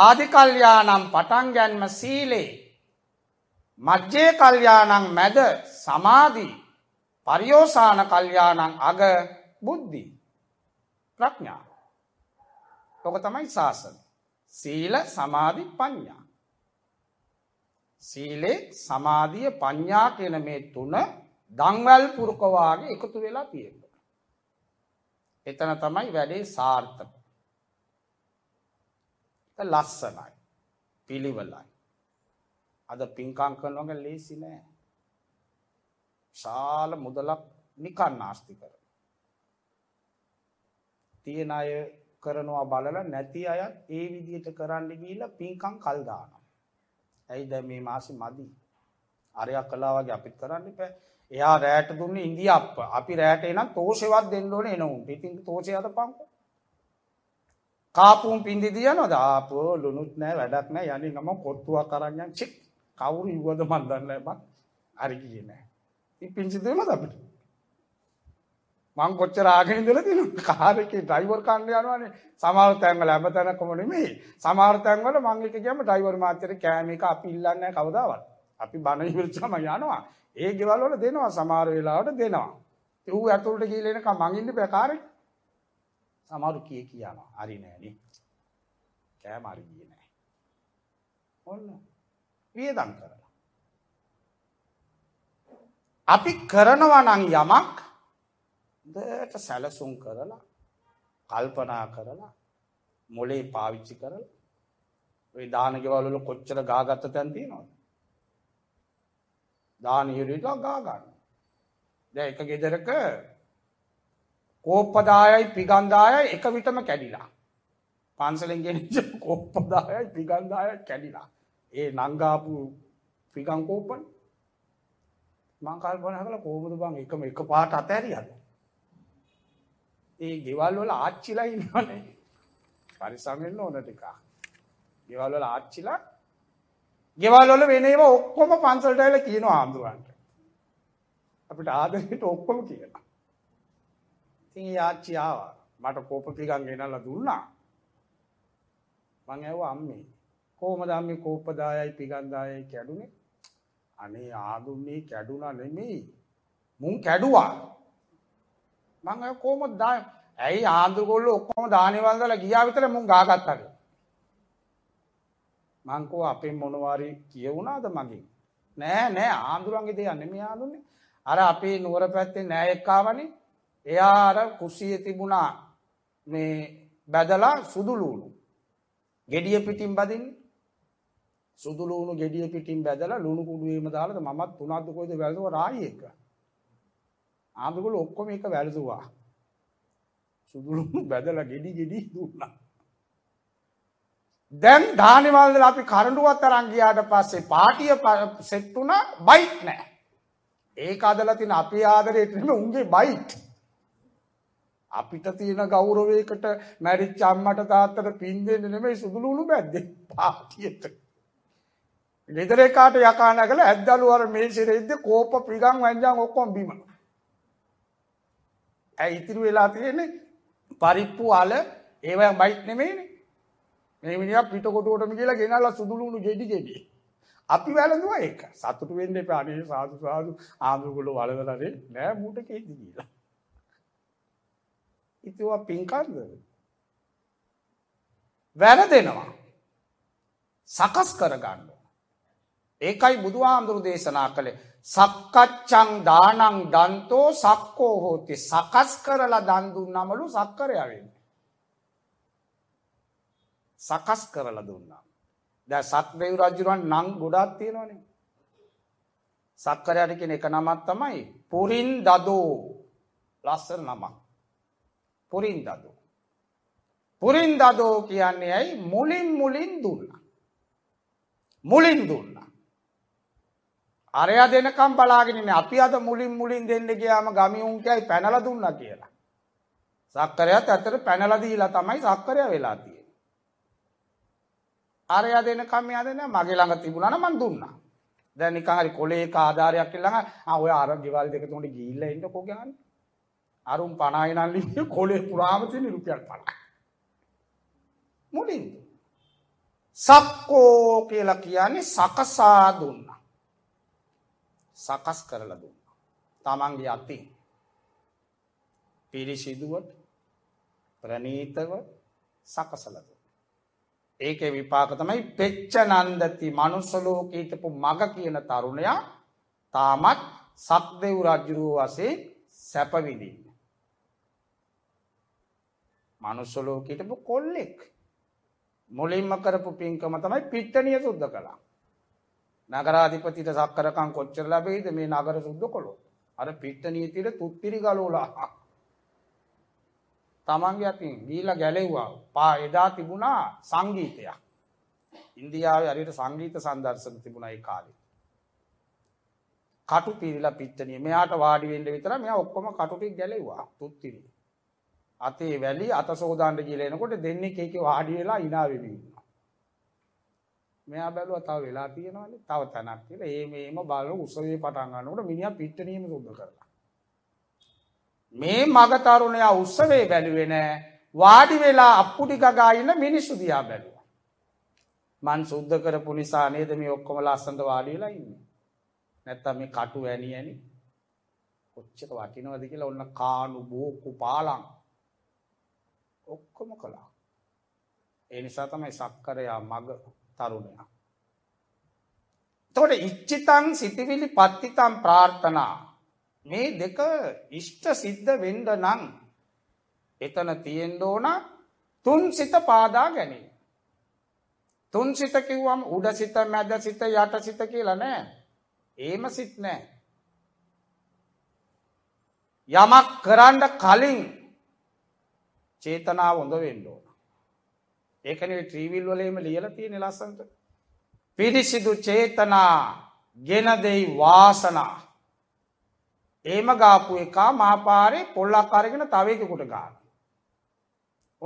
ආදි කල්යාණං පටන් ගැනීම සීලේ මජ්ජේ කල්යාණං මැද සමාධි පරියෝසాన කල්යාණං අග බුද්ධි ප්‍රඥා. ඔක තමයි ශාසන. සීල සමාධි පඤ්ඤා සීලේ සමාධිය පඤ්ඤා කියන මේ තුන දන්වැල් පුරුක වාගේ එකතු වෙලා තියෙනවා. එතන තමයි වැඩේ සාර්ථක. ලස්සනයි. පිළිවෙලයි. අද පින්කම් කරනවක ලේසි නෑ. ශාල මුදලක් නිකන් නාස්ති කරන. තියෙන අය කරනවා බලලා නැති අයත් ඒ විදිහට කරන්න ගිහිල්ලා පින්කම් කල් දානවා. ඇයි දැන් මේ මාසෙ මදි. අරයක් කළා වගේ අපිත් කරන්න බෑ. එයා රැට දුන්නේ ඉන්දිය අප්ප. අපි රැට එනක් තෝෂෙවත් දෙන්න ඕනේ එනවුන්ට. ඉතින් තෝෂයට පංකෝ. කාපුම් පින්දි දියනවද? ආපෝ ලුණුත් නෑ වැඩක් නෑ. යන්නේ ගම කොට්ටුවක් අරන් යන් චික්. කවුරු යුවද මන් දන්නේ නෑ බං. හරි ගියේ නෑ. ඉතින් පින්සි දෙන්නද අපිට? මං කොච්චර ආගෙන ඉඳලා තියෙනවද කාර් එකේ ඩ්‍රයිවර් කන්න යනවනේ සමහර තැන්වල හැමතැනකම නෙමෙයි සමහර තැන්වල මං එක කියම ඩ්‍රයිවර් මාත්‍යට කෑම එක අපි ඉල්ලන්නේ නැහැ කවදාවත් අපි බණ ඉවරචම යනවා ඒ ගෙවල් වල දෙනවා සමහර වෙලාවට දෙනවා ඌ ඇතුළට ගිහලා එනකම් මං ඉන්න බෑ කාර් එක සමහරු කී කියනවා හරි නෑනේ කෑම හරි ගියේ නෑ ඔන්න වියදම් කරලා අපි කරනවා නම් යමක් හොඳට සැලසුම් කරලා කල්පනා කරලා මොලේ පාවිච්චි කරලා ওই දාන ගෙවල් වල කොච්චර ගාගත්ත තැන් තියෙනවද? දාන හිරිලා ගා ගන්න. දැන් එක ගෙදරක කෝප්පදායයි පිගන්දායයි එක විටම කැඩිලා. පන්සලෙන් ගෙනිච්ච කෝප්පදායයි පිගන්දායයි කැඩිලා. ඒ නංගාපු පිගන් කෝප්පනේ මං කල්පනා කළා කොහොමද බං එකම එක පාට අතහැරියද ඒ ගෙවල් වල ආච්චිලා ඉන්නවනේ. පරිස්සම් වෙන්න ඕන ටිකක්. ගෙවල් වල ආච්චිලා ගෙවල් වල වෙන ඒවා ඔක්කොම පන්සලට ඇවිල්ලා කියනවා ආන්දුරන්ට. අපිට ආදරේට ඔක්කොම කියනවා. ඉතින් ඒ ආච්චි ආවා. මට කෝප ටිකක් ගෙනල්ලා දුන්නා. මං ඇහුවා අම්මේ කොහමද අම්මේ කෝපදායයි පිගන්දායයි කැඩුනේ? අනේ ආදුන්නේ කැඩුනා නෙමෙයි. මුන් කැඩුවා. මං අය කොහොමද දාන ඇයි ආන්දුගොල්ලෝ ඔක්කොම දානේවල් දාලා ගියා විතර මුන් ගාගත්තාද මං කෝ අපෙන් මොනවාරි කියවුණාද මගෙන් නෑ නෑ ආන්දුරන්ගේ දෙයක් නෙමෙයි ආඳුන්නේ අර අපේ නුවර පැත්තේ නෑ එක්කාවනේ එයා අර කුසියේ තිබුණා මේ බදලා සුදු ලුණු gediya පිටින් බදින්නේ සුදු ලුණු gediya පිටින් බදලා ලුණු කුඩුවේම දාලාද මමත් තුනක් දුකෝද වැළඳුවා රායි එක ආදුගොල ඔක්කොම එක වැළදුවා. සුදුළු බැදලා ගෙඩි ගෙඩි දුන්නා. දැන් ධානිවල දලා අපි කරඬුවත් අරන් ගියාට පස්සේ පාටිය සෙට් වුණා බයිට් නෑ. ඒක අදලා තියෙන අපේ ආදරේට නෙමෙයි උන්ගේ බයිට්. අපිට තියෙන ගෞරවයකට මැරිච්ච අම්මට තාත්තට පින් දෙන්නේ නෙමෙයි සුදුළුණු බැද්දේ පාටියට. ගෙදරේ කාට යකා නැගලා ඇද්දලු අර මේ සිරෙද්ද කෝප පිගම් වංජන් ඔක්කොම බිම. ඇ ඉතිරි වෙලා තියෙන්නේ පරිප්පු අල ඒව බයිට් නෙමේන මේමිනිිය පිටකොටෝටම කියලා ගෙනල්ලා සුදුළුණු ගෙඩි ගෙඩි අපි වැලදවා ඒක සතුට වෙන්න පානේ සාදු සාදු ආමුකුල වලදරේ නෑ මූට කේති කියලා ඉතිවා පින්කන්ද වැර දෙනවා සකස් කරගන්න ඒකයි බුදුහාමුදුරු දේශනා කළේ සක්කච්ඡං දානං දන්තෝ සක්කෝ හෝති සකස් කරලා දන් දුන්නමලු සක්කරයා වෙන්නේ. සකස් කරලා දුන්නා. දැන් සත්වේව් රජුරන් නම් ගොඩාක් තියෙනවනේ. සක්කරයාට කියන එක නමක් තමයි පුරින් දදෝ. ලස්සන නමක්. පුරින් දදෝ. පුරින් දදෝ කියන්නේ ඇයි මුලින් මුලින් දුන්නා. මුලින් දුන්නා. අරයා දෙනකම් බලාගෙන ඉන්නේ අපි අද මුලින් මුලින් දෙන්න ගියාම ගමියුන් කියයි පැනලා දුන්නා කියලා. සක්කරයත් ඇත්තට පැනලා දීලා තමයි සක්කරය වෙලා තියෙන්නේ. අරයා දෙනකම් මෙයා දෙන මගේ ළඟ තිබුණා නම් මං දුන්නා. දැන් නිකන් හරි කොලේක ආධාරයක් ළඟ ආ ඔය අර ගෙවල් දෙක තුනට ගිහිල්ලා ඉන්නකෝ ගාන. අරුම් 50යි නම් ඉන්නේ කොලේ පුරාම තියෙන රුපියල් 50ක්. මුලින් සක්කෝ කියලා කියන්නේ සකසා දුන්නා. සකස් කරලා දුන්නා. තමන්ගේ අතින් පිරිසිදුවට ප්‍රණීතව සකසලා දුන්නා. ඒකේ විපාක තමයි පෙච්චනන්දති මනුස්ස ලෝකේ හිටපු මග කියන තරුණයා තාමත් සක්දෙව් රජුව වශයෙන් සැප විඳින්නේ. මනුස්ස ලෝකේ හිටපු කොල්ලෙක් මුලින්ම කරපු පින්කම තමයි පිට්ටනිය සුද්ධ කළා. නගරාධිපතිට සක්කරකං කොච්චර ලැබෙයිද මේ නගර සුද්ද කොළො. අර පිට්ට නීතිට තුත්තිරි ගලෝලා. තමන්ගේ අතින් ගීල ගැලෙව්වා පා එදා තිබුණා සංගීතයක්. ඉන්දියාව අරියට සංගීත සන්දර්ශන තිබුණයි කාලෙ. කටු පිරිලා පිත්තනිය මෙයාට වාඩිවෙන්ඩ විතර මෙ ඔක්කොම කටුපික් ගැලෙවා තුත්තිරී. අතේ වැලි අත සෝදාන්ට කියලෙනකොට දෙන්නේ එකක වාඩියලා ඉනාවිවීම. මෙයා බැලුවා තව වෙලා තියෙනවනේ තව තැනක් කියලා. ඒ මේම බලන උසවේ පටන් ගන්නකොට මිනිහා පිට්ටනියම සුද්ධ කරලා. මේ මග තරුණයා උසවේ බැලුවේ නෑ. වාඩි වෙලා අප්පු ටික ගා ඉන්න මිනිස්සු දිහා බැලුවා. මං සුද්ධ කරපු නිසා නේද මේ ඔක්කොම ලස්සනට වාඩි වෙලා ඉන්නේ. නැත්තම් මේ කටු ඇනි ඇනි කොච්චර වටිනවද කියලා ඔන්න කානු බෝකු පාලං ඔක්කොම කළා. ඒ නිසා තමයි සක්කරයා මග තරුණයා. තොට ඉච්චිතං සිතිවිලි පත්තිතම් ප්‍රාර්ථනා මේ දෙක ඉෂ්ට සිද්ධ වෙන්ඩ නං එතන තියෙන්ඩෝන තුන් සිත පාදා ගැනීම. තුන් සිත කිව්වම් උඩ සිත මැද සිත යට සිත කියලා නෑ ඒම සිත් නෑ. යමක් කරන්ඩ කලින් චේතනාව හොඳ වෙන්ඩෝ. ඒකනේ ත්‍රිවිල් වලේම ලියලා තියෙන ලස්සනට. පිරිසිදු චේතනා ගෙන දෙයි වාසනා. එහෙම ගාපු එක මහපාරේ පොල්ලක් අරගෙන තව එකෙකුට ගන්න.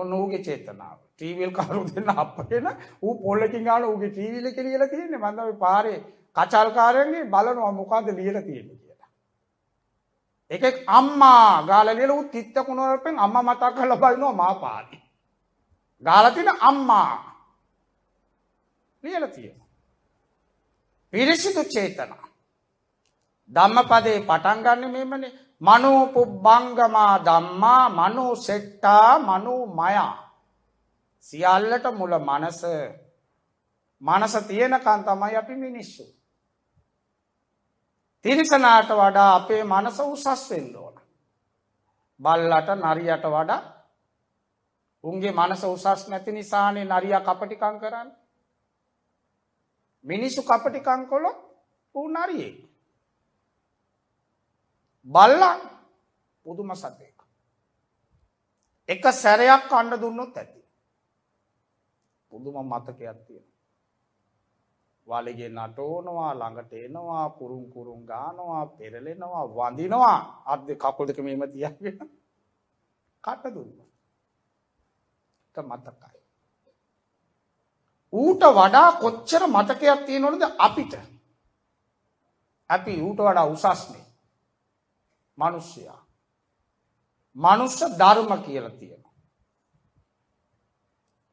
ඔන්න ඌගේ චේතනාව. ත්‍රිවිල් කරු දෙන්න අපේන ඌ පොල්ලකින් ගාන ඌගේ ත්‍රිවිල් එක ලියලා තියෙන්නේ මම තමයි පාරේ කචල්කාරයන්ගේ බලනවා මොකද්ද ලියලා තියෙන්නේ කියලා. එකෙක් අම්මා ගාලා ලියලා ඌ තිත්ත කුණවරපෙන් අම්මා මතක් කරලා බලනවා මහපාරේ. ගාලතින අම්මා ලියලතිය. පිරිසිදු චේතන. ධම්මපදේ පටන්ගන්න මෙමන මනූපු බංගමා දම්මා මනු සෙට්ටා මනු මයා. සියල්ලට මුල මනස මනස තියෙනකන් තමයි අපි මිනිස්සු. තිරිසනාට වඩා අපේ මනස උසස් වෙන්න ඕන. බල්ලට නරියට වඩා උන්ගේ මනස උසස් නැති නිසානේ නරියා කපටිකං කරන්න. මිනිස්සු කපටිකං කොළොත් ඌ නරියෙක්. බල්ලන් පුදුම සතෙක්. එක සැරයක් කණ්ඩ දුන්නොත් ඇති. පුදුම මතකයක් තියෙන. වලගේ නටෝනවා ළඟට එනවා කුරුම් කුරුම් ගානවා පෙරලෙනවා වඳිනවා අත් කකුල් දෙක මෙහෙම තියාගෙන කට දුන්නා. මතකයි. ඌට වඩා කොච්චර මතකයක් තියෙනවද අපිට? අපි ඌට වඩා උසස්නේ. මිනිස්සයා. මනුස්ස ධර්ම කියලා තියෙනවා.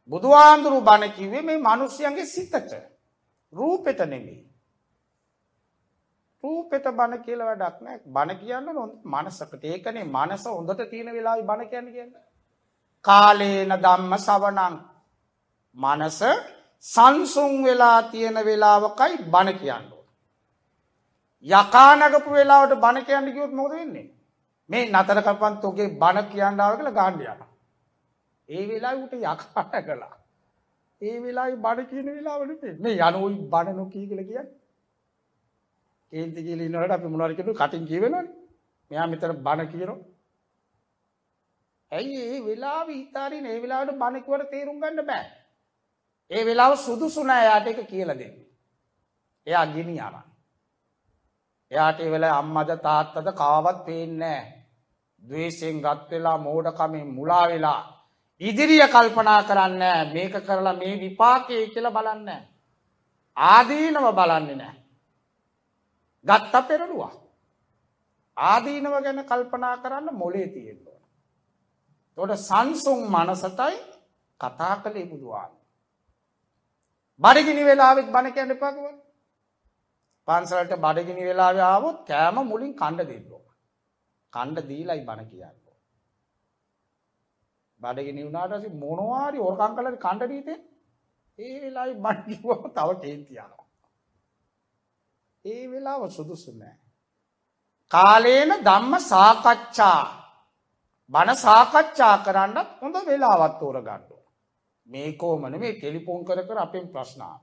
බුදුආඳුරු බණ කිව්වේ මේ මිනිස්යන්ගේ සිතට, රූපෙට නෙමෙයි. රූපෙට බණ කියලා වැඩක් නැහැ. බණ කියන්නේ හොඳ මනසකට. ඒකනේ මනස හොඳට තියෙන වෙලාවයි බණ කියන්නේ කියන්නේ. කාලේන ධම්ම සවනං මනස සංසුන් වෙලා තියෙන වෙලාවකයි බණ කියන්න ඕන. යකා නගපු වෙලාවට බණ කියන්න කිව්වොත් මොකද වෙන්නේ? මේ නතර කරපන් තෝගේ බණ කියන්න ආව කියලා ගාන්න යනවා. ඒ වෙලාවේ උට යකා නගලා. ඒ වෙලාවේ බණ කියන වෙලාව නෙමෙයි. මේ යනෝයි බණ නොකී කියලා කියන්නේ. කේන්ති කියලා ඉන්නකොට අපි මොනවාරි කියනවා කටින් කියවෙනවනේ. මෙයා මෙතන බණ කියනවා. ඇයි ඒ වෙලාව හිතාරින් ඒ වෙලාවට බණකුවට තේරුම් ගන්න බෑ. ඒ වෙලාව සුදුසු නෑ යාට එක කියලා දෙන්න. එයා ගිනි අරන්. එයාට ඒ වෙලාවේ අම්මද තාත්තද කාවත් පේන්නේ නෑ. ද්වේෂයෙන් ගත් වෙලා මෝඩකමෙන් මුලා වෙලා ඉදිරිය කල්පනා කරන්න මේක කරලා මේ විපාකයේ කියලා බලන්න. ආදීනව බලන්නේ නැහැ. ගත්ත පෙරළුවා. ආදීනව ගැන කල්පනා කරන්න මොලේ තියෙන්න තොට සංසුන් මනසතයි කතා කළේ බුදුවාන්. බඩගිනි වෙලාවෙත් බණ කැඩ පකව පන්සලට බඩගිනි වෙලාව ආවොත් කෑම මුලින් කණ්ඩ දෙල්ලෝ. කණ්ඩ දීලයි බණ කියන්න. බඩගිනි වුණාට මොනවාරි ඕරකං කලට කණ්ඩ දීතේ ඒ වෙලායි බඩ්ඩිුවම තව කේන්තියනවා. ඒ වෙලාව සුදුසු නෑ. කාලේන ධම්ම සාකච්ඡා බණ සාකච්ඡා කරන්නත් හොඳ වෙලාවත් තෝර ගණ්ඩුව. මේ කෝමන මේ ටෙලිපෝන් කර කර අපෙන් ප්‍රශ්නාව.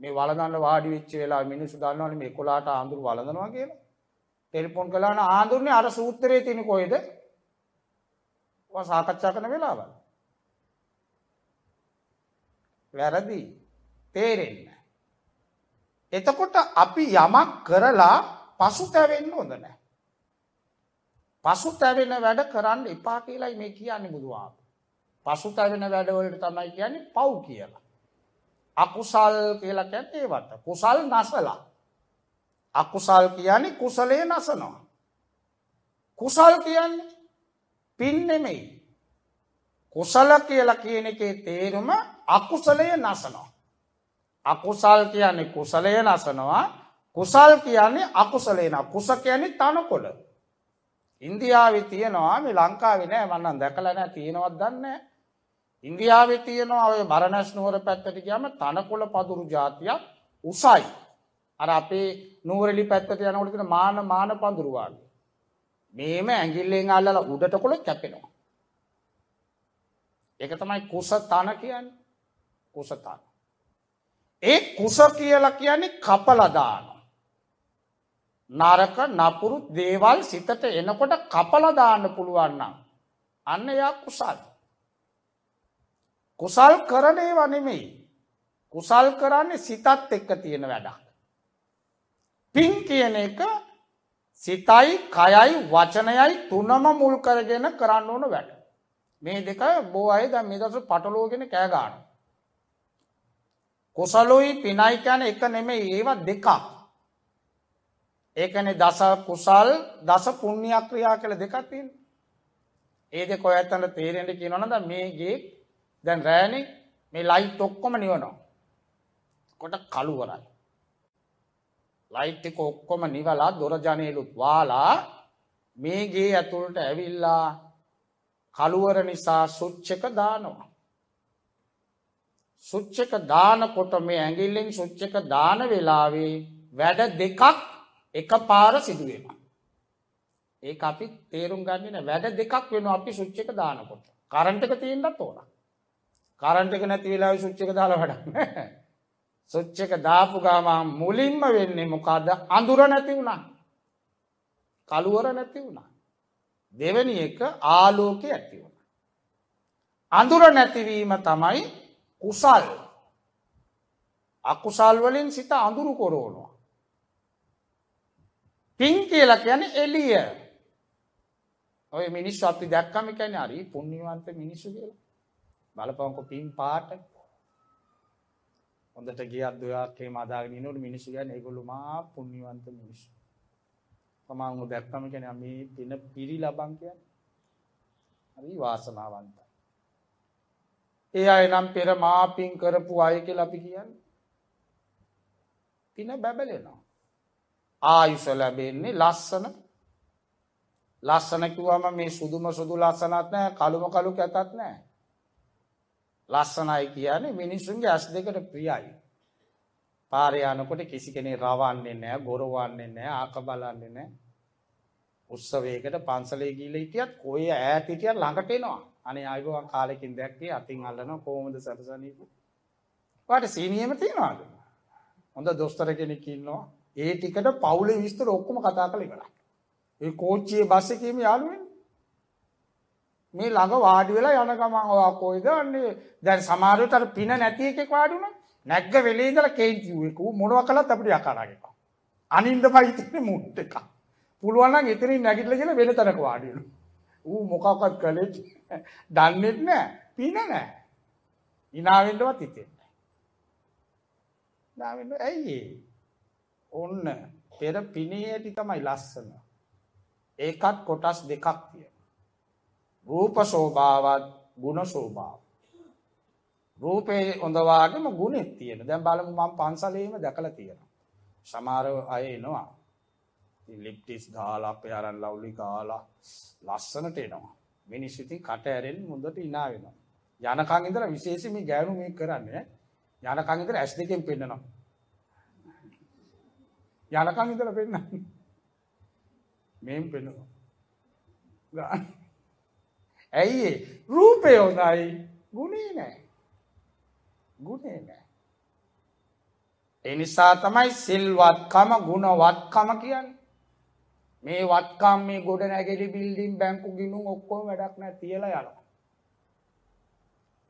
මේ වලදන්න වාඩි විච්ච වෙලා මිනිසු දන්නවන මේ කොලාට ආඳුරු වලදනවා කියලා ටෙලිපොන් කලාන ආඳුරන්නේ අර සූත්‍රයේ තියෙන කොයිද සාකච්ඡා කරන වෙලාවල්. වැරදි තේරෙන්න. එතකොට අපි යමක් කරලා පසු තැවෙන්න හොඳ නෑ. පසු තැවෙන වැඩ කරන්න එපා කියලායි මේ කියන්නේ බුදුහාම. පසු තැවෙන වැඩවලට තමයි කියන්නේ පව් කියලා. අකුසල් කියලා කියන්නේ ඒවට. කුසල් නැසලා. අකුසල් කියන්නේ කුසලයේ නැසනවා. කුසල් කියන්නේ පින් නෙමෙයි. කුසල කියලා කියන එකේ තේරුම අකුසලය නැසනවා. අකුසල් කියන්නේ කුසලය නැසනවා. කුසල් කියන්නේ අකුසලේන කුස කියන්නේ තනකොළ. ඉන්දියාවේ තියෙනවා මේ ලංකාවේ නෑ මම නම් දැකලා නෑ තියෙනවද දන්නේ නෑ. ඉන්දියාවේ තියෙනවා ඔය බරණැස් නුවර පැත්තට ගියාම තනකොළ පදුරු జాතියක් උසයි. අර අපේ නුවරලි පැත්තට යනකොට තියෙන මාන මාන පඳුරු වගේ. මේම ඇඟිල්ලෙන් අල්ලලා උඩට කොළොත් කැපෙනවා. ඒක තමයි කුස තන කියන්නේ. කුස තන. ඒ කුස කියලා කියන්නේ කපලා දානවා. නරක නපුරු දේවල් සිතට එනකොට කපලදාන්න පුළුවන්නම්. අන්න එයා කුසල්. කුසල් කරනේ වනෙමෙයි. කුසල් කරන්නේ සිතත් එක්ක තියෙන වැඩක්. පින් කියන එක සිතයි කයයි වචනයයි තුනම මුල් කරගෙන කරන්න ඕන වැඩ. මේ දෙක බෝ අය ද මේදස පටලෝගෙන කෑගාන. කුසලොයි පිනයි කැන එක නෙමෙයි ඒවා දෙකක්. ඒකනේ දස කුසල් දස පුණ්‍ය ක්‍රියා කියලා දෙකක් තියෙනවා. ඒ දෙක ඔයයන්ට තේරෙන්න කියනවනම් දැන් මේ ගේට් දැන් රෑනේ මේ ලයිට් ඔක්කොම නිවනවා. කොට කළුවරයි. ලයිට් එක ඔක්කොම නිවලා දොර ජනේලුත් වාලා මේ ගේ ඇතුළට ඇවිල්ලා කළුවර නිසා සුච්චක දානවා. සුච්චක දානකොට මේ ඇඟිල්ලෙන් සුච්චක දාන වෙලාවේ වැඩ දෙකක් එක පාර සිදුවීම. ඒ අපි තේරුම් ගන්නන වැඩ දෙකක් වෙන අපි සුච්චක දානකොට කරන්ටක තියෙන්ටත් ඕන කරන්ටක නැති වෙලා සුච්චක දාල වැඩක් සුච්චක දාපු ගාමා මුලින්ම වෙන්නේ මොකාද අඳුර නැති වුණා කළුවර නැති වුණා දෙවැනි එක ආලෝකය ඇති වුණ අඳුර නැතිවීම තමයි කුසල් අකුසල් වලින් සිත අඳුරු කොරෝනවා පින් කියලා කියන්නේ එළිය. ඔය මිනිස්සු අපි දැක්කම කියන්නේ හරි පුණ්‍යවන්ත මිනිස්සු කියලා. බලපංකො පින් පාට. හොඳට ගියත් දොයක් එහෙම අදාගෙන ඉන්නකොට මිනිස්සු කියන්නේ ඒගොල්ලෝ මා පුණ්‍යවන්ත මිනිස්සු. තමන්ව දැක්කම කියන්නේ මේ පින පිරි ලබන් කියන්නේ. හරි වාසනාවන්තයි. ඒ අය නම් පෙර මා පින් කරපු අය කියලා අපි කියන්නේ. පින බබලෙනවා. ආයුෂ ලැබෙන්නේ ලස්සන ලස්සන කිව්වම මේ සුදුම සුදු ලස්සනක් නෑ කළුම කළු කැතක් නෑ ලස්සනයි කියන්නේ මිනිසුන්ගේ ඇස් දෙකට ප්‍රියයි පාරේ යනකොට කිසි කෙනෙක් රවන්නේ නෑ ගොරවන්නේ නෑ ආක බලන්නේ නෑ උත්සවයකට පන්සලේ ගිහිල්ලා හිටියත් කොයි ඈත හිටියත් ළඟට එනවා අනේ ආයුබෝවන් කාලෙකින් දැක්කේ අතින් අල්ලනවා කොහොමද සරසනීපු වාට සීනියෙම තියනවාද හොඳ දොස්තර කෙනෙක් ඉන්නවා ඒ ටිකට පවුලේ විස්තර ඔක්කොම කතා කළ ඉවරයි. ඒ කෝච්චියේ බස් එකේම යාළුවෙන් මේ ළඟ වාඩි වෙලා යන ගමන් ඔයා කොයිද අන්නේ දැන් සමහරවිට අර පින නැති එකෙක් වාඩි වුණා නැග්ග වෙලේ ඉඳලා කේන්ති වූ එක මොනවා කළත් අපිට යකාරාගේ කව. අනින්දපයි තියෙන මුට් එක. පුළුවන් නම් එතනින් නැගිටලා කියලා වෙන තැනක වාඩි වෙනවා. ඌ මොකක්වත් කළේ දන්නේ නැහැ. පින නැහැ. ඉනාවෙන්නවත් හිතෙන්නේ නැහැ. නාවෙන්න ඇයි ඒ? ඔන්න පෙර පිනේටි තමයි ලස්සන. ඒකත් කොටස් දෙකක් තිය. රූප සෝභාවත් ගුණ සෝභාව. රූපයේ හොඳවාගේම ගුණෙත් තියෙන දැන් බලමු මම පන්සලේම දැකලා තියෙනවා. සමහර අය එනවා. ලිප්ටිස් දාලා අපේ අරන් ලව්ලි ගාලා ලස්සනට එනවා. මිනිස්සු ඉතින් කට ඇරෙන්න මුදට ඉනා වෙනවා. යනකන් ඉඳලා විශේෂයෙන් මේ ගෑනු මේ කරන්නේ යනකන් ඉඳලා ඇස් දෙකෙන් පෙන්නනවා. යනකං ඉතර පෙන්න මෙම් පෙනවා ඇයි රූපය හොඳයි ගුණේ නෑ ගුණේ නෑ එනිසා තමයි සිල්වත්කම ගුණවත්කම කියන්න මේ වත්කම් මේ ගොඩ නැගෙලි බිල්ඩිම් බැංකු ගිනුම් ඔක්කෝ වැඩක් නෑ තියලා යන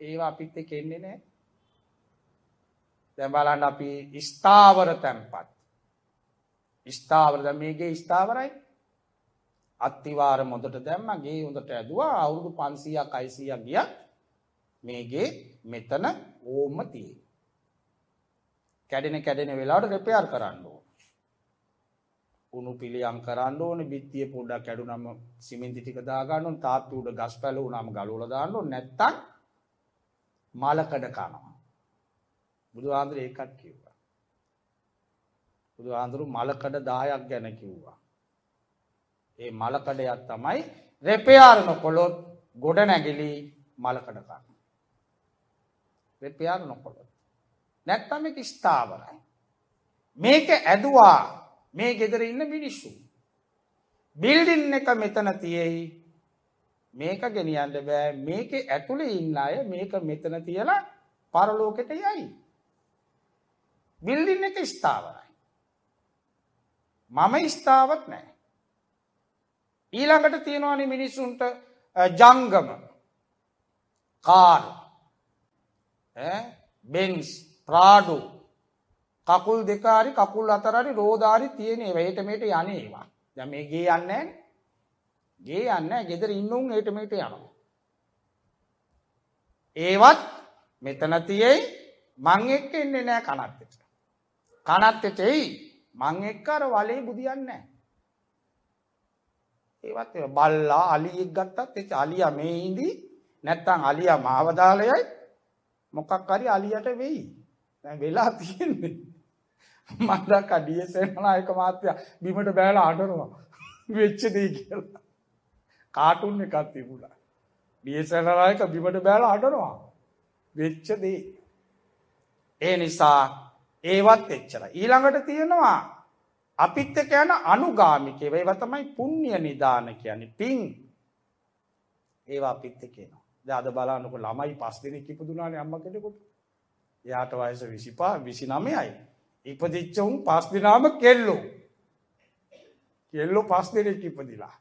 ඒවා අපිත්ත කෙන්නේ නෑ දැබලන්න අපි ස්ථාවර තැන්පත් ස්ථාවරද මේගේ ස්ථාවරයි අත්තිවාර මොදට දැම්ම ගේ හොඳට ඇදවා අවුරුදු පන්සීයක් අයිසියක් ගිය මේගේ මෙතන ඕම තිය. කැඩෙන කැඩෙන වෙලාට රෙපයාර් කරන්න ඕ. උුණු පිළියම් කරන්න ඕන බිත්තිය පොඩ්ඩක් කැඩුනම සිමින්ති ටික දාගන්නුන් තාත්තු උඩ ගස් පැල වුනම ගලෝල දාන්නු නැත්තන් මලකඩ කනවා. බුදු ආන්දර ඒකත් කිව්ව. බුදුහාඳුරු මලකඩ 10ක් ගැන කිව්වා. ඒ මලකඩයක් තමයි රෙපයාරනකොළොත් ගොඩ නැගිලි මලකඩ ගන්න. රෙපයාරනකොළොත්. නැත්තම් ඒක ස්ථාවරයි. මේක ඇදුවා මේ ගෙදර ඉන්න මිනිස්සු. බිල්ඩින් එක මෙතන තියෙයි. මේක ගෙනියන්න බෑ. මේකේ ඇතුලේ ඉන්න අය මේක මෙතන තියලා පරලෝකෙට යයි. බිල්ඩින් එක ස්ථාවරයි. මම ස්ථාවත් නෑ. ඊළඟට තියෙනවානි මිනිස්සුන්ට ජංගම කාර් බෙන්ස් ප්‍රාඩු කකුල් දෙකාරි කකුල් අතරරි රෝධාරි තියනේ වැටමට යනේවා දැම ගේ යන්න ගේ යන්න ගෙදර ඉන්නුම් ඒටමට යනවා. ඒවත් මෙතන තියෙයි මං එක්ක එන්නේ නෑ කනත්තට. කනත්තටෙයි මං එක්ක අර වලේ බුදියන්නේ ඒවත් බල්ලා අලියෙක් ගත්තත් එච්ච අලියා මේ ඉඳි නැත්තම් අලියා මාව දාලයයි මොකක් හරි අලියට වෙයි. දැන් වෙලා තියෙන්නේ. මම දැක්ක DSN නායක මාත්‍යා බිමට බෑලා අඬනවා. වෙච්ච දේ කියලා. කාටුන් එකක් තිබුණා. DSN නායක බිමට බෑලා අඬනවා. වෙච්ච දේ. ඒ නිසා ඒවත් එච්චර. ඊළඟට තියෙනවා අපිත් එක යන අනුගාමිකේ ඒව තමයි පුණ්‍ය නිදාන කියන්නේ පිං ඒවා අපිත් එක එනවා. දැන් අද බලන්නකො ළමයි පස් දිනක් ඉපදුනානේ අම්මා කෙනෙකුට. එයාට වයස 25 29යි. ඉපදිච්ච උන් පස් දිනාම කෙල්ලෝ. කෙල්ලෝ පස් දිනක් ඉපදිලා.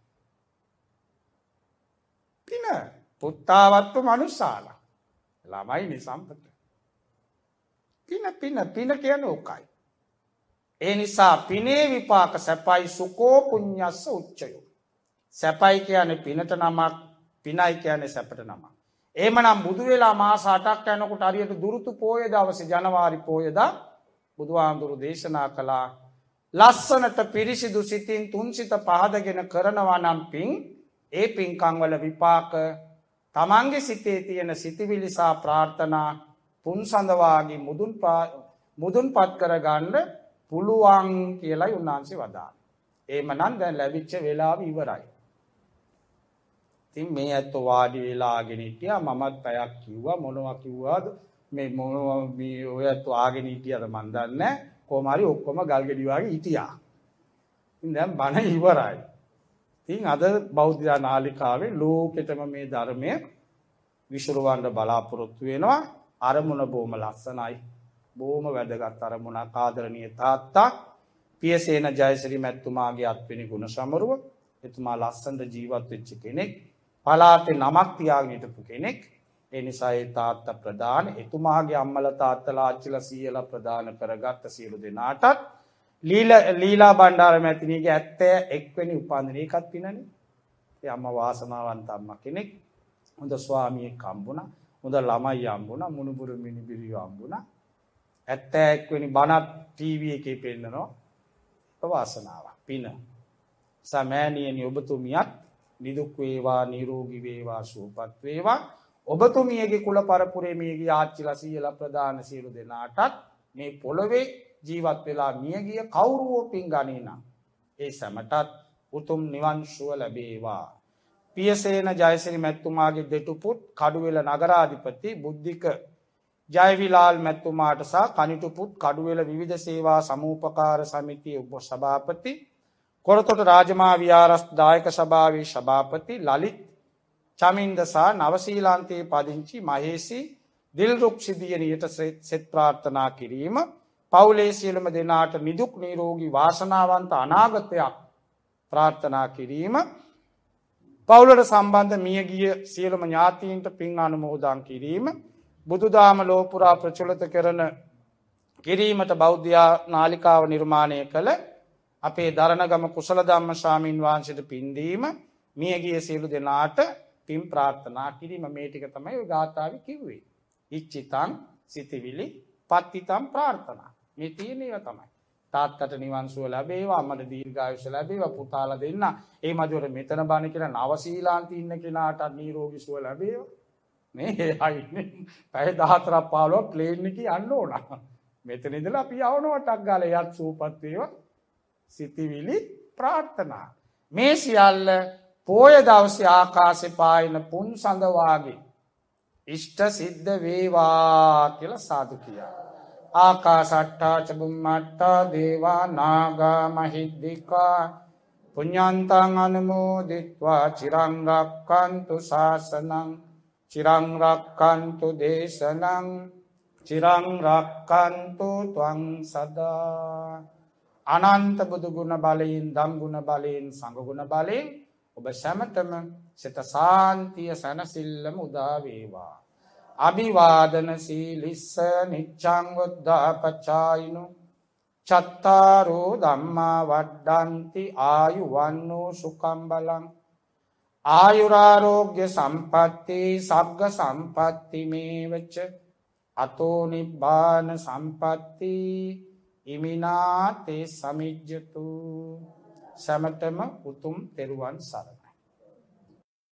පින පුත්තාවත්තු මනුස්සාලා. ළමයි නිසම්පත. පින පින පින කියන ඕකයි. ඒ නිසා පිනේ විපාක සැපයි සුකෝ පුඤ්ඤස්ස උච්චයෝ. සැපයි කියන්නේ පිනට නමක් පිනයි කියන්නේ සැපට නමක්. එහෙමනම් බුදු වෙලා මාස 8ක් යනකොට හරියට දුරුතු පෝය දවසේ ජනවාරි පෝයදා බුදුහාඳුරු දේශනා කළා ලස්සනට පිරිසිදු සිතින් තුන්සිත පහදගෙන කරනවා නම් පින් ඒ පින්කංවල විපාක තමන්ගේ සිතේ තියෙන සිතිවිලිසා ප්‍රාර්ථනා පුන් සඳවාගේ මුදුන් මුදුන්පත් කරගන්න පුළුවන් කියලයි උන්වහන්සේ වදාළ. ඒමනම් දැන් ලැබිච්ච වෙලාව ඉවරයි. ඉතින් මේ ඇත්ත වාඩි වෙලාගෙන හිටියා මමත් පැයක් කිව්වා මොනවා කිව්වාද මේ මොනවා මේ ඔය ඇත්ත ආගෙන හිටියද මන් දන්නේ කොහොම හරි ඔක්කොම ගල් ගෙඩි වගේ හිටියා. ඉතින් දැන් බණ ඉවරයි. ඉතින් අද බෞද්ධ නාලිකාවේ ලෝකෙටම මේ ධර්මය විසිරවන්න බලාපොරොත්තු වෙනවා. අරමුණ බෝම ලස්සනයි බෝම වැදගත් අරමුණ කාදරණය තාත්තා පියසේන ජයසිරි මැත්තුමාගේ අත්වෙනි ගුණ සමරුව එතුමා ලස්සන්ට ජීවත් වෙච්චි කෙනෙක් පලාටේ නමක් තියාගනිටපු කෙනෙක් එනිසායි තාත්ත ප්‍රධාන එතුමාගේ අම්මල තාත්තලාච්චිල සියල ප්‍රධාන කරගත්ත සියලු දෙනාටත් ලීල ලීලා බණ්ඩාර මැතිනීගේ ඇත්තෑ එක්වැනි උපාන්දනයකත් පිනන යම වාසනාවන්තම්ම කෙනෙක් හොඳ ස්වාමිය කම්බුණ හොඳ ළමයි අම්බුණා මුණුපුරු මිනිබිරිය අම්බුණා. ඇත්තෑක්වෙනි බණත් ටීවී එකේ පෙන්නනවා. වාසනාවක් පින. සමෑනියනි ඔබතුමියත් නිදුක් වේවා නිරෝගී වේවා සුවපත් වේවා. ඔබතුමියගේ කුල පරපුරේ මේගේ ආච්චිලා සීයලා ප්‍රධාන සියලු දෙනාටත් මේ පොළොවේ ජීවත් වෙලා මියගිය කවුරුවෝ පින් ගනිනා. ඒ සැමටත් උතුම් නිවංශුව ලැබේවා. පියසේන ජයසිරි මැත්තුමාගේ දෙටුපුත් කඩුවෙල නගරාධිපති බුද්ධික ජයවිලාල් මැත්තුමාට සහ කනිටුපුත් කඩුවෙල විධ සේවා සමූපකාර සමිතිය උබ සභාපති කොරතොට රාජමා ව්‍යාරස් දායක සභාවී සභාපති ලලිත් චමින්දසා නවසීලාන්තයේ පදිංචි මහේසි දිල්රුක්ෂිදියනයට සෙත්‍රාර්ථනා කිරීම පවුලේ සියලම දෙනාට නිදුක් නීරෝගී වාසනාවන්ත අනාගතයක් ප්‍රාර්ථනා කිරීම පවුලට සම්බන්ධ මිය ගිය සියලුම ඥාතීන්ට පින් අනුමෝදන් කිරීම බුදුදාම ලෝපුරා ප්‍රචුලත කරන කිරීමට බෞද්ධයා නාලිකාව නිර්මාණය කළ අපේ දරණගම කුසල ධම්ම ශාමීන් වහන්සට පින්දීම මියගිය සියලු දෙනාට පින් ප්‍රාර්ථනා කිරීම මේටික තමයි ගාථාව කිව්වේ. ඉච්චිතන් සිතිවිලි පත්තිතම් ප්‍රාර්ථනා මෙතියනව තමයි. තාත්තට නිවන්සුව ලැබේවා අමට දීර්ඝායුෂ ලැබේවා පුතාල දෙන්න ඒ මජොර මෙතන බණ කියෙන නවසීලාන්ති ඉන්න කෙනාට නීරෝගිසුව ලැබේව මේ හයින්න පැය දහතරක් පාලුව ප්ලේන්නකි අන්න ඕන මෙතනිදලා අපි අවනෝටක් ගල යත් සූපත්වයව සිතිවිලි ප්‍රාර්ථනා මේ සියල්ල පෝය දවස ආකාසෙ පායන පුන් සඳවාගේ ඉෂ්ට සිද්ධ වේවා කියල සාදු කියා ආකාසට්ඨා චබුම්මට්ටා දේවා නාගා මහිද්දිකා පුඥ්ඥන්තං අනමෝදිත්වා චිරංරක්කන්තු ශාසනං චිරංරක්කන්තු දේශනං චිරංරක්කන්තු තුවං සදා අනන්ත බුදුගුණ බලයෙන් දම්ගුණ බලයෙන් සඟගුණ බලයෙන් ඔබ සැමතම සිත සාන්තිය සැනසිල්ලම උදාවේවා. අභිවාදන සීලිස්ස නිච්චං වුද්ධාපචායිනු චත්තාරෝ ධම්මා වඩ්ඩන්ති ආයු වන්නෝ සුකම් බලං ආයුරාරෝග්‍ය සම්පත්ති සබ්ග සම්පත්ති මේවච්ච අතෝ නිබ්බාන සම්පත්ති ඉමිනාතේ සමිජ්ජතු සැමටම උතුම් තෙරුවන් සරණ